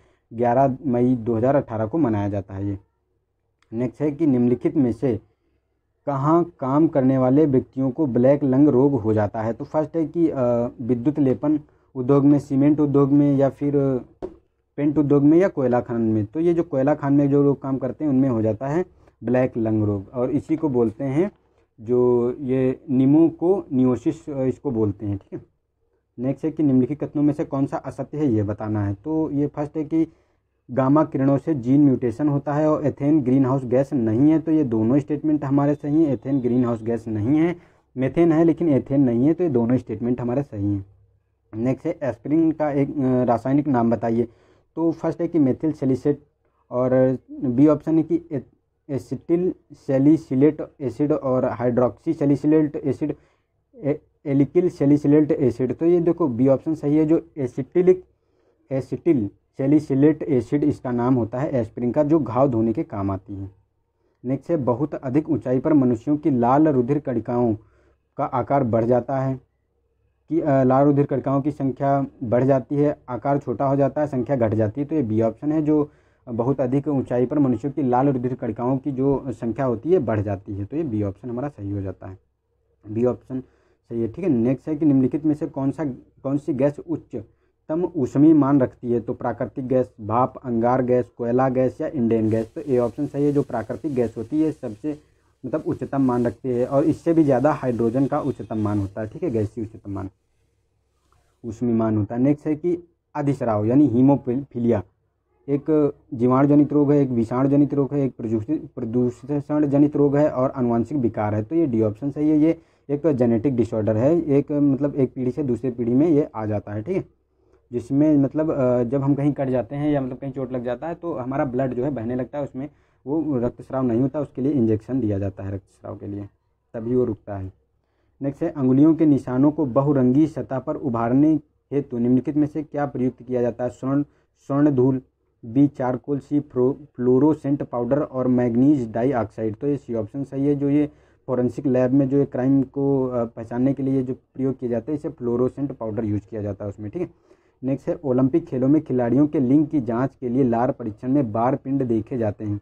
11 मई 2018 को मनाया जाता है ये नेक्स्ट है कि निम्नलिखित में से कहाँ काम करने वाले व्यक्तियों को ब्लैक लंग रोग हो जाता है तो फर्स्ट है कि विद्युत लेपन उद्योग में सीमेंट उद्योग में या फिर पेंट उद्योग में या कोयला खान में तो ये जो कोयला खान में जो लोग काम करते हैं उनमें हो जाता है ब्लैक लंग रोग और इसी को बोलते हैं जो ये निमो को नियोसिस इसको बोलते हैं ठीक है नेक्स्ट है कि निम्नलिखित कथनों में से कौन सा असत्य है ये बताना है तो ये फर्स्ट है कि गामा किरणों से जीन म्यूटेशन होता है और एथेन ग्रीन हाउस गैस नहीं है तो ये दोनों स्टेटमेंट हमारे सही हैं एथेन ग्रीन हाउस गैस नहीं है मेथेन है लेकिन एथेन नहीं है तो ये दोनों स्टेटमेंट हमारे सही हैं नेक्स्ट है एस्पिरिन का एक रासायनिक नाम बताइए तो फर्स्ट है कि मेथिल सेलिसेट और बी ऑप्शन है कि एसिटिल सेलिसिलेट एसिड और hydroxy salicylate acid alkyl salicylate acid तो ये देखो बी ऑप्शन सही है जो एसिटिलिक एसिटिल सेलिसिलेट एसिड इसका नाम होता है एस्प्रिन का जो घाव धोने के काम आती है नेक्स्ट है बहुत अधिक ऊंचाई पर मनुष्यों की लाल रुधिर कणिकाओं का आकार बढ़ जाता है कि लाल रुधिर कणिकाओं की संख्या बढ़ जाती है आकार छोटा हो जाता है संख्या घट जाती है तो ये बी ऑप्शन है जो बहुत अधिक ऊंचाई पर मनुष्यों की लाल रुधिर कणिकाओं की जो संख्या होती है बढ़ जाती है तो ये बी ऑप्शन हमारा सही हो जाता है बी ऑप्शन सही है ठीक है नेक्स्ट है कि निम्नलिखित में से कौन सा कौन सी गैस उच्च तम ऊष्मी मान रखती है तो प्राकृतिक गैस भाप अंगार गैस कोयला गैस या इंडियन गैस तो ये ऑप्शन सही है जो प्राकृतिक गैस होती है सबसे मतलब उच्चतम मान रखती है और इससे भी ज़्यादा हाइड्रोजन का उच्चतम मान होता है ठीक है गैसीय उच्चतम मान ऊष्मी मान होता है नेक्स्ट है कि अधिसराव यानी हीमोफिलिया एक जनित रोग है एक जनित रोग है एक प्रदूषित प्रदूषण जनित रोग है और अनुवांशिक विकार है तो ये डी ऑप्शन सही है ये एक जेनेटिक डिसऑर्डर है एक मतलब एक पीढ़ी से दूसरे पीढ़ी में ये आ जाता है ठीक है जिसमें मतलब जब हम कहीं कट जाते हैं या मतलब कहीं चोट लग जाता है तो हमारा ब्लड जो है बहने लगता है उसमें वो रक्तस्राव नहीं होता उसके लिए इंजेक्शन दिया जाता है रक्तस्राव के लिए तभी वो रुकता है नेक्स्ट है अंगुलियों के निशानों को बहुरंगी सतह पर उभारने हेतु निम्नलिखित में से क्या प्रयुक्त किया जाता है स्वर्ण स्वर्ण धूल बी चारकोल सी फ्रो फ्लोरोसेंट पाउडर और मैग्नीज डाई ऑक्साइड तो ये सी ऑप्शन सही है जो ये फॉरेंसिक लैब में जो ये क्राइम को पहचानने के लिए जो प्रयोग किया जाता है इसे फ्लोरोसेंट पाउडर यूज किया जाता है उसमें ठीक है नेक्स्ट है ओलंपिक खेलों में खिलाड़ियों के लिंग की जांच के लिए लार परीक्षण में बार पिंड देखे जाते हैं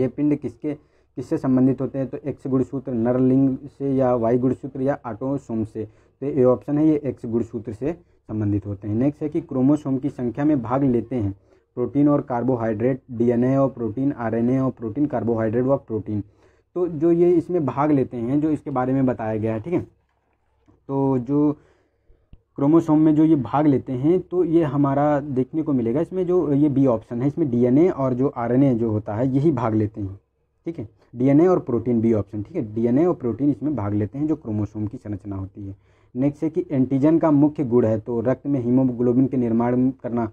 ये पिंड किसके किससे संबंधित होते हैं तो एक्स गुणसूत्र नरलिंग से या वाई गुणसूत्र या आटोसोम से तो ये ऑप्शन है ये एक्स गुणसूत्र से संबंधित होते हैं नेक्स्ट है कि क्रोमोसोम की संख्या में भाग लेते हैं प्रोटीन और कार्बोहाइड्रेट डीएनए और प्रोटीन आरएनए और प्रोटीन कार्बोहाइड्रेट व प्रोटीन तो जो ये इसमें भाग लेते हैं जो इसके बारे में बताया गया है ठीक है तो जो क्रोमोसोम में जो ये भाग लेते हैं तो ये हमारा देखने को मिलेगा इसमें जो ये बी ऑप्शन है इसमें डीएनए और जो आरएनए जो होता है यही भाग लेते हैं ठीक है डीएनए और प्रोटीन बी ऑप्शन ठीक है डीएनए और प्रोटीन इसमें भाग लेते हैं जो क्रोमोसोम की संरचना होती है नेक्स्ट है कि एंटीजन का मुख्य गुण है तो रक्त में हीमोग्लोबिन के निर्माण करना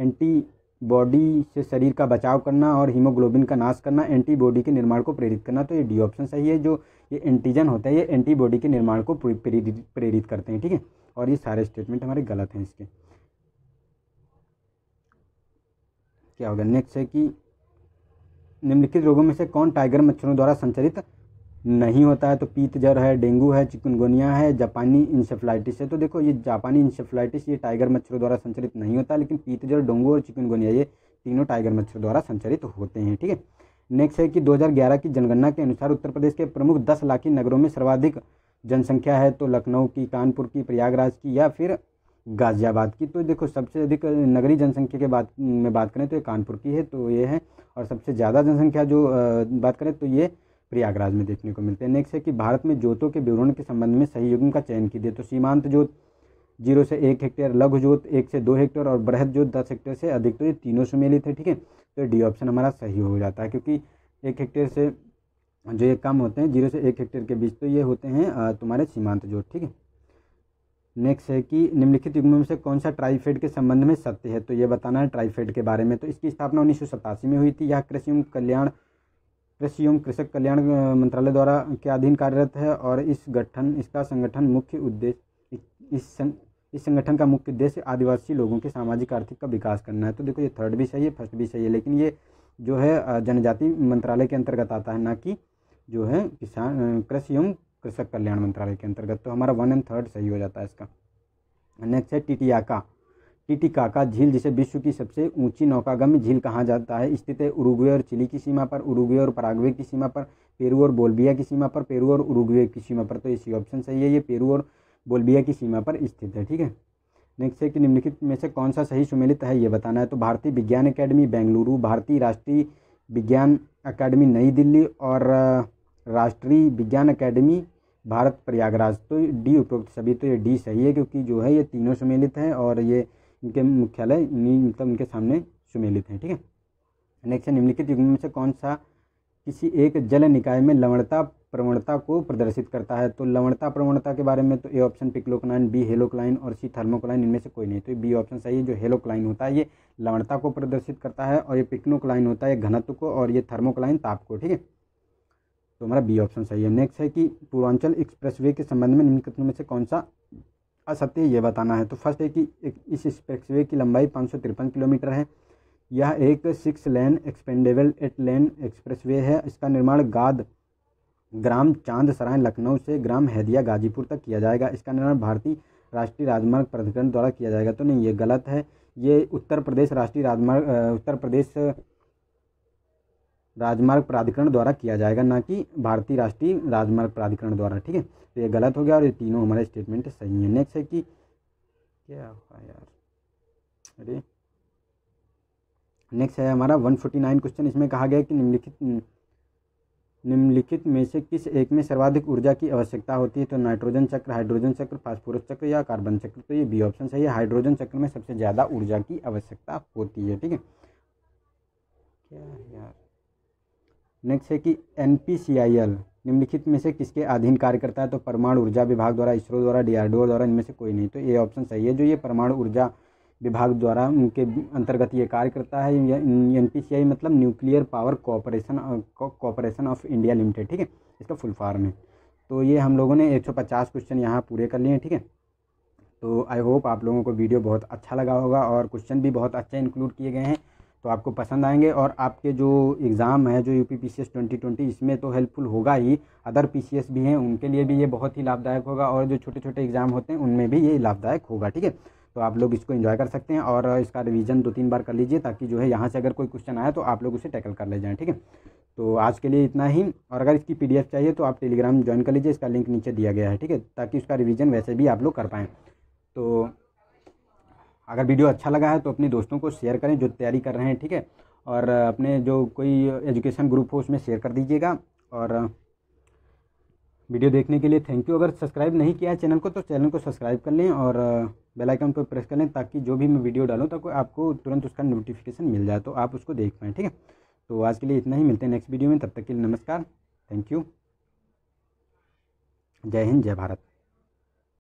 एंटीबॉडी से शरीर का बचाव करना और हीमोग्लोबिन का नाश करना एंटीबॉडी के निर्माण को प्रेरित करना तो ये डी ऑप्शन सही है जो ये एंटीजन होता है ये एंटीबॉडी के निर्माण को प्रेरित प्रेरित करते हैं ठीक है और ये सारे स्टेटमेंट हमारे गलत हैं इसके क्या होगा नेक्स्ट है कि निम्नलिखित रोगों में से कौन टाइगर मच्छरों द्वारा संचरित नहीं होता है तो पीत जर है डेंगू है चिकनगुनिया है जापानी इंसेफ्लाइटिस है तो देखो ये जापानी इंसेफ्लाइटिस ये टाइगर मच्छरों द्वारा संचरित नहीं होता लेकिन पीत जर डेंगू और चिकनगुनिया ये तीनों टाइगर मच्छरों द्वारा संचरित होते हैं ठीक है नेक्स्ट है कि 2011 की जनगणना के अनुसार उत्तर प्रदेश के प्रमुख दस लाखी नगरों में सर्वाधिक जनसंख्या है तो लखनऊ की कानपुर की प्रयागराज की या फिर गाजियाबाद की तो देखो सबसे अधिक नगरीय जनसंख्या के बात में बात करें तो ये कानपुर की है तो ये है और सबसे ज़्यादा जनसंख्या जो बात करें तो ये प्रयागराज में देखने को मिलते हैं नेक्स्ट है कि भारत में जोतों के विवरण के संबंध में सही युग्म का चयन की दे तो सीमांत जोत जीरो से एक हेक्टेयर लघु जोत एक से दो हेक्टेयर और बृहद जोत दस हेक्टेयर से अधिक तो ये तीनों सुमेलित है ठीक है तो डी ऑप्शन हमारा सही हो जाता है क्योंकि एक हेक्टेयर से जो ये कम होते हैं जीरो से एक हेक्टेयर के बीच तो ये होते हैं तुम्हारे सीमांत जोत ठीक है नेक्स्ट है कि निम्नलिखित युग्मों में से कौन सा ट्राइफेड के संबंध में सत्य है तो ये बताना है ट्राइफेड के बारे में तो इसकी स्थापना उन्नीस में हुई थी यह कृषि एवं कल्याण कृषि एवं कृषक कल्याण मंत्रालय द्वारा के अधीन कार्यरत है और इस गठन इसका संगठन मुख्य उद्देश्य इस इस संगठन का मुख्य उद्देश्य आदिवासी लोगों के सामाजिक आर्थिक का विकास करना है तो देखो ये थर्ड भी सही है फर्स्ट भी सही है लेकिन ये जो है जनजाति मंत्रालय के अंतर्गत आता है ना कि जो है किसान कृषि एवं कृषक कल्याण मंत्रालय के अंतर्गत तो हमारा वन एंड थर्ड सही हो जाता है इसका नेक्स्ट है टिटियाका टिटिकाका झील जिसे विश्व की सबसे ऊंची नौकागम्य झील कहा जाता है स्थित है उरुग्वे और चिली की सीमा पर उरुग्वे और पराग्वे की सीमा पर पेरू और बोलबिया की सीमा पर पेरू और उरुग्वे की सीमा पर तो इसी ऑप्शन सही है ये पेरू और बोलबिया की सीमा पर स्थित है ठीक है नेक्स्ट है कि निम्नलिखित में से कौन सा सही सुमेलित है ये बताना है तो भारतीय विज्ञान अकेडमी बेंगलुरु भारतीय राष्ट्रीय विज्ञान अकेडमी नई दिल्ली और राष्ट्रीय विज्ञान अकेडमी भारत प्रयागराज तो डी उपरोक्त सभी तो ये डी सही है क्योंकि जो है ये तीनों सुमेलित हैं और ये इनके मुख्यालय मतलब इनके सामने सुमेलित हैं ठीक है नेक्स्ट है निम्नलिखित युग में से कौन सा किसी एक जल निकाय में लवणता प्रवणता को प्रदर्शित करता है तो लवणता प्रवणता के बारे में तो ए ऑप्शन पिक्लोक्लाइन बी हेलोक्लाइन और सी थर्मोक्लाइन इनमें से कोई नहीं तो बी ऑप्शन सही है जो हेलोक्लाइन होता है ये लवणता को प्रदर्शित करता है और ये पिक्नोक्लाइन होता है घनत्व को और ये थर्मोक्लाइन ताप को ठीक है तो हमारा बी ऑप्शन सही है नेक्स्ट है कि पूर्वांचल एक्सप्रेस के संबंध में निम्नलिखित में से कौन सा असत्य ये बताना है तो फर्स्ट है कि इस एक्सप्रेस की लंबाई पाँच किलोमीटर है यह एक six lane expendable eight lane express है इसका निर्माण गाद ग्राम चांद सराय लखनऊ से ग्राम हैदिया गाजीपुर तक किया जाएगा इसका निर्माण भारतीय राष्ट्रीय राजमार्ग प्राधिकरण द्वारा किया जाएगा तो नहीं ये गलत है ये उत्तर प्रदेश राष्ट्रीय राजमार्ग उत्तर प्रदेश राजमार्ग प्राधिकरण द्वारा किया जाएगा ना कि भारतीय राष्ट्रीय राजमार्ग प्राधिकरण द्वारा ठीक है तो ये गलत हो गया और ये तीनों हमारे स्टेटमेंट सही है नेक्स्ट है कि क्या हुआ यार अरे नेक्स्ट है हमारा वन फोर्टी नाइन क्वेश्चन इसमें कहा गया कि निम्नलिखित निम्नलिखित में से किस एक में सर्वाधिक ऊर्जा की आवश्यकता होती है तो नाइट्रोजन चक्र हाइड्रोजन चक्र फास्फोरस चक्र या कार्बन चक्र तो ये बी ऑप्शन सही है हाइड्रोजन चक्र में सबसे ज़्यादा ऊर्जा की आवश्यकता होती है ठीक है क्या यार नेक्स्ट है कि एन निम्नलिखित में से किसके अधीन कार्य करता है तो परमाणु ऊर्जा विभाग द्वारा इसरो द्वारा डीआरडीओ द्वारा इनमें से कोई नहीं तो ये ऑप्शन सही है जो ये परमाणु ऊर्जा विभाग द्वारा उनके अंतर्गत ये कार्य करता है एन पी मतलब nuclear power corporation corporation of India limited ठीक है इसका फुल फॉर्म है तो ये हम लोगों ने 150 क्वेश्चन यहाँ पूरे कर लिए हैं ठीक है तो आई होप आप लोगों को वीडियो बहुत अच्छा लगा होगा और क्वेश्चन भी बहुत अच्छे इंक्लूड किए गए हैं तो आपको पसंद आएंगे और आपके जो एग्ज़ाम है जो U P P C S twenty twenty इसमें तो हेल्पफुल होगा ही अदर पी सी एस भी हैं उनके लिए भी ये बहुत ही लाभदायक होगा और जो छोटे छोटे एग्ज़ाम होते हैं उनमें भी ये लाभदायक होगा ठीक है तो आप लोग इसको इन्जॉय कर सकते हैं और इसका रिवीजन दो तीन बार कर लीजिए ताकि जो है यहाँ से अगर कोई क्वेश्चन आया तो आप लोग उसे टैकल कर ले जाएँ ठीक है तो आज के लिए इतना ही और अगर इसकी पीडीएफ चाहिए तो आप टेलीग्राम ज्वाइन कर लीजिए इसका लिंक नीचे दिया गया है ठीक है ताकि उसका रिवीजन वैसे भी आप लोग कर पाएँ तो अगर वीडियो अच्छा लगा है तो अपने दोस्तों को शेयर करें जो तैयारी कर रहे हैं ठीक है और अपने जो कोई एजुकेशन ग्रुप हो उसमें शेयर कर दीजिएगा और वीडियो देखने के लिए थैंक यू अगर सब्सक्राइब नहीं किया है चैनल को तो चैनल को सब्सक्राइब कर लें और बेल आइकन पर प्रेस कर लें ताकि जो भी मैं वीडियो डालूँ तो आपको तुरंत उसका नोटिफिकेशन मिल जाए तो आप उसको देख पाएँ ठीक है तो आज के लिए इतना ही मिलते हैं नेक्स्ट वीडियो में तब तक के लिए नमस्कार थैंक यू जय हिंद जय भारत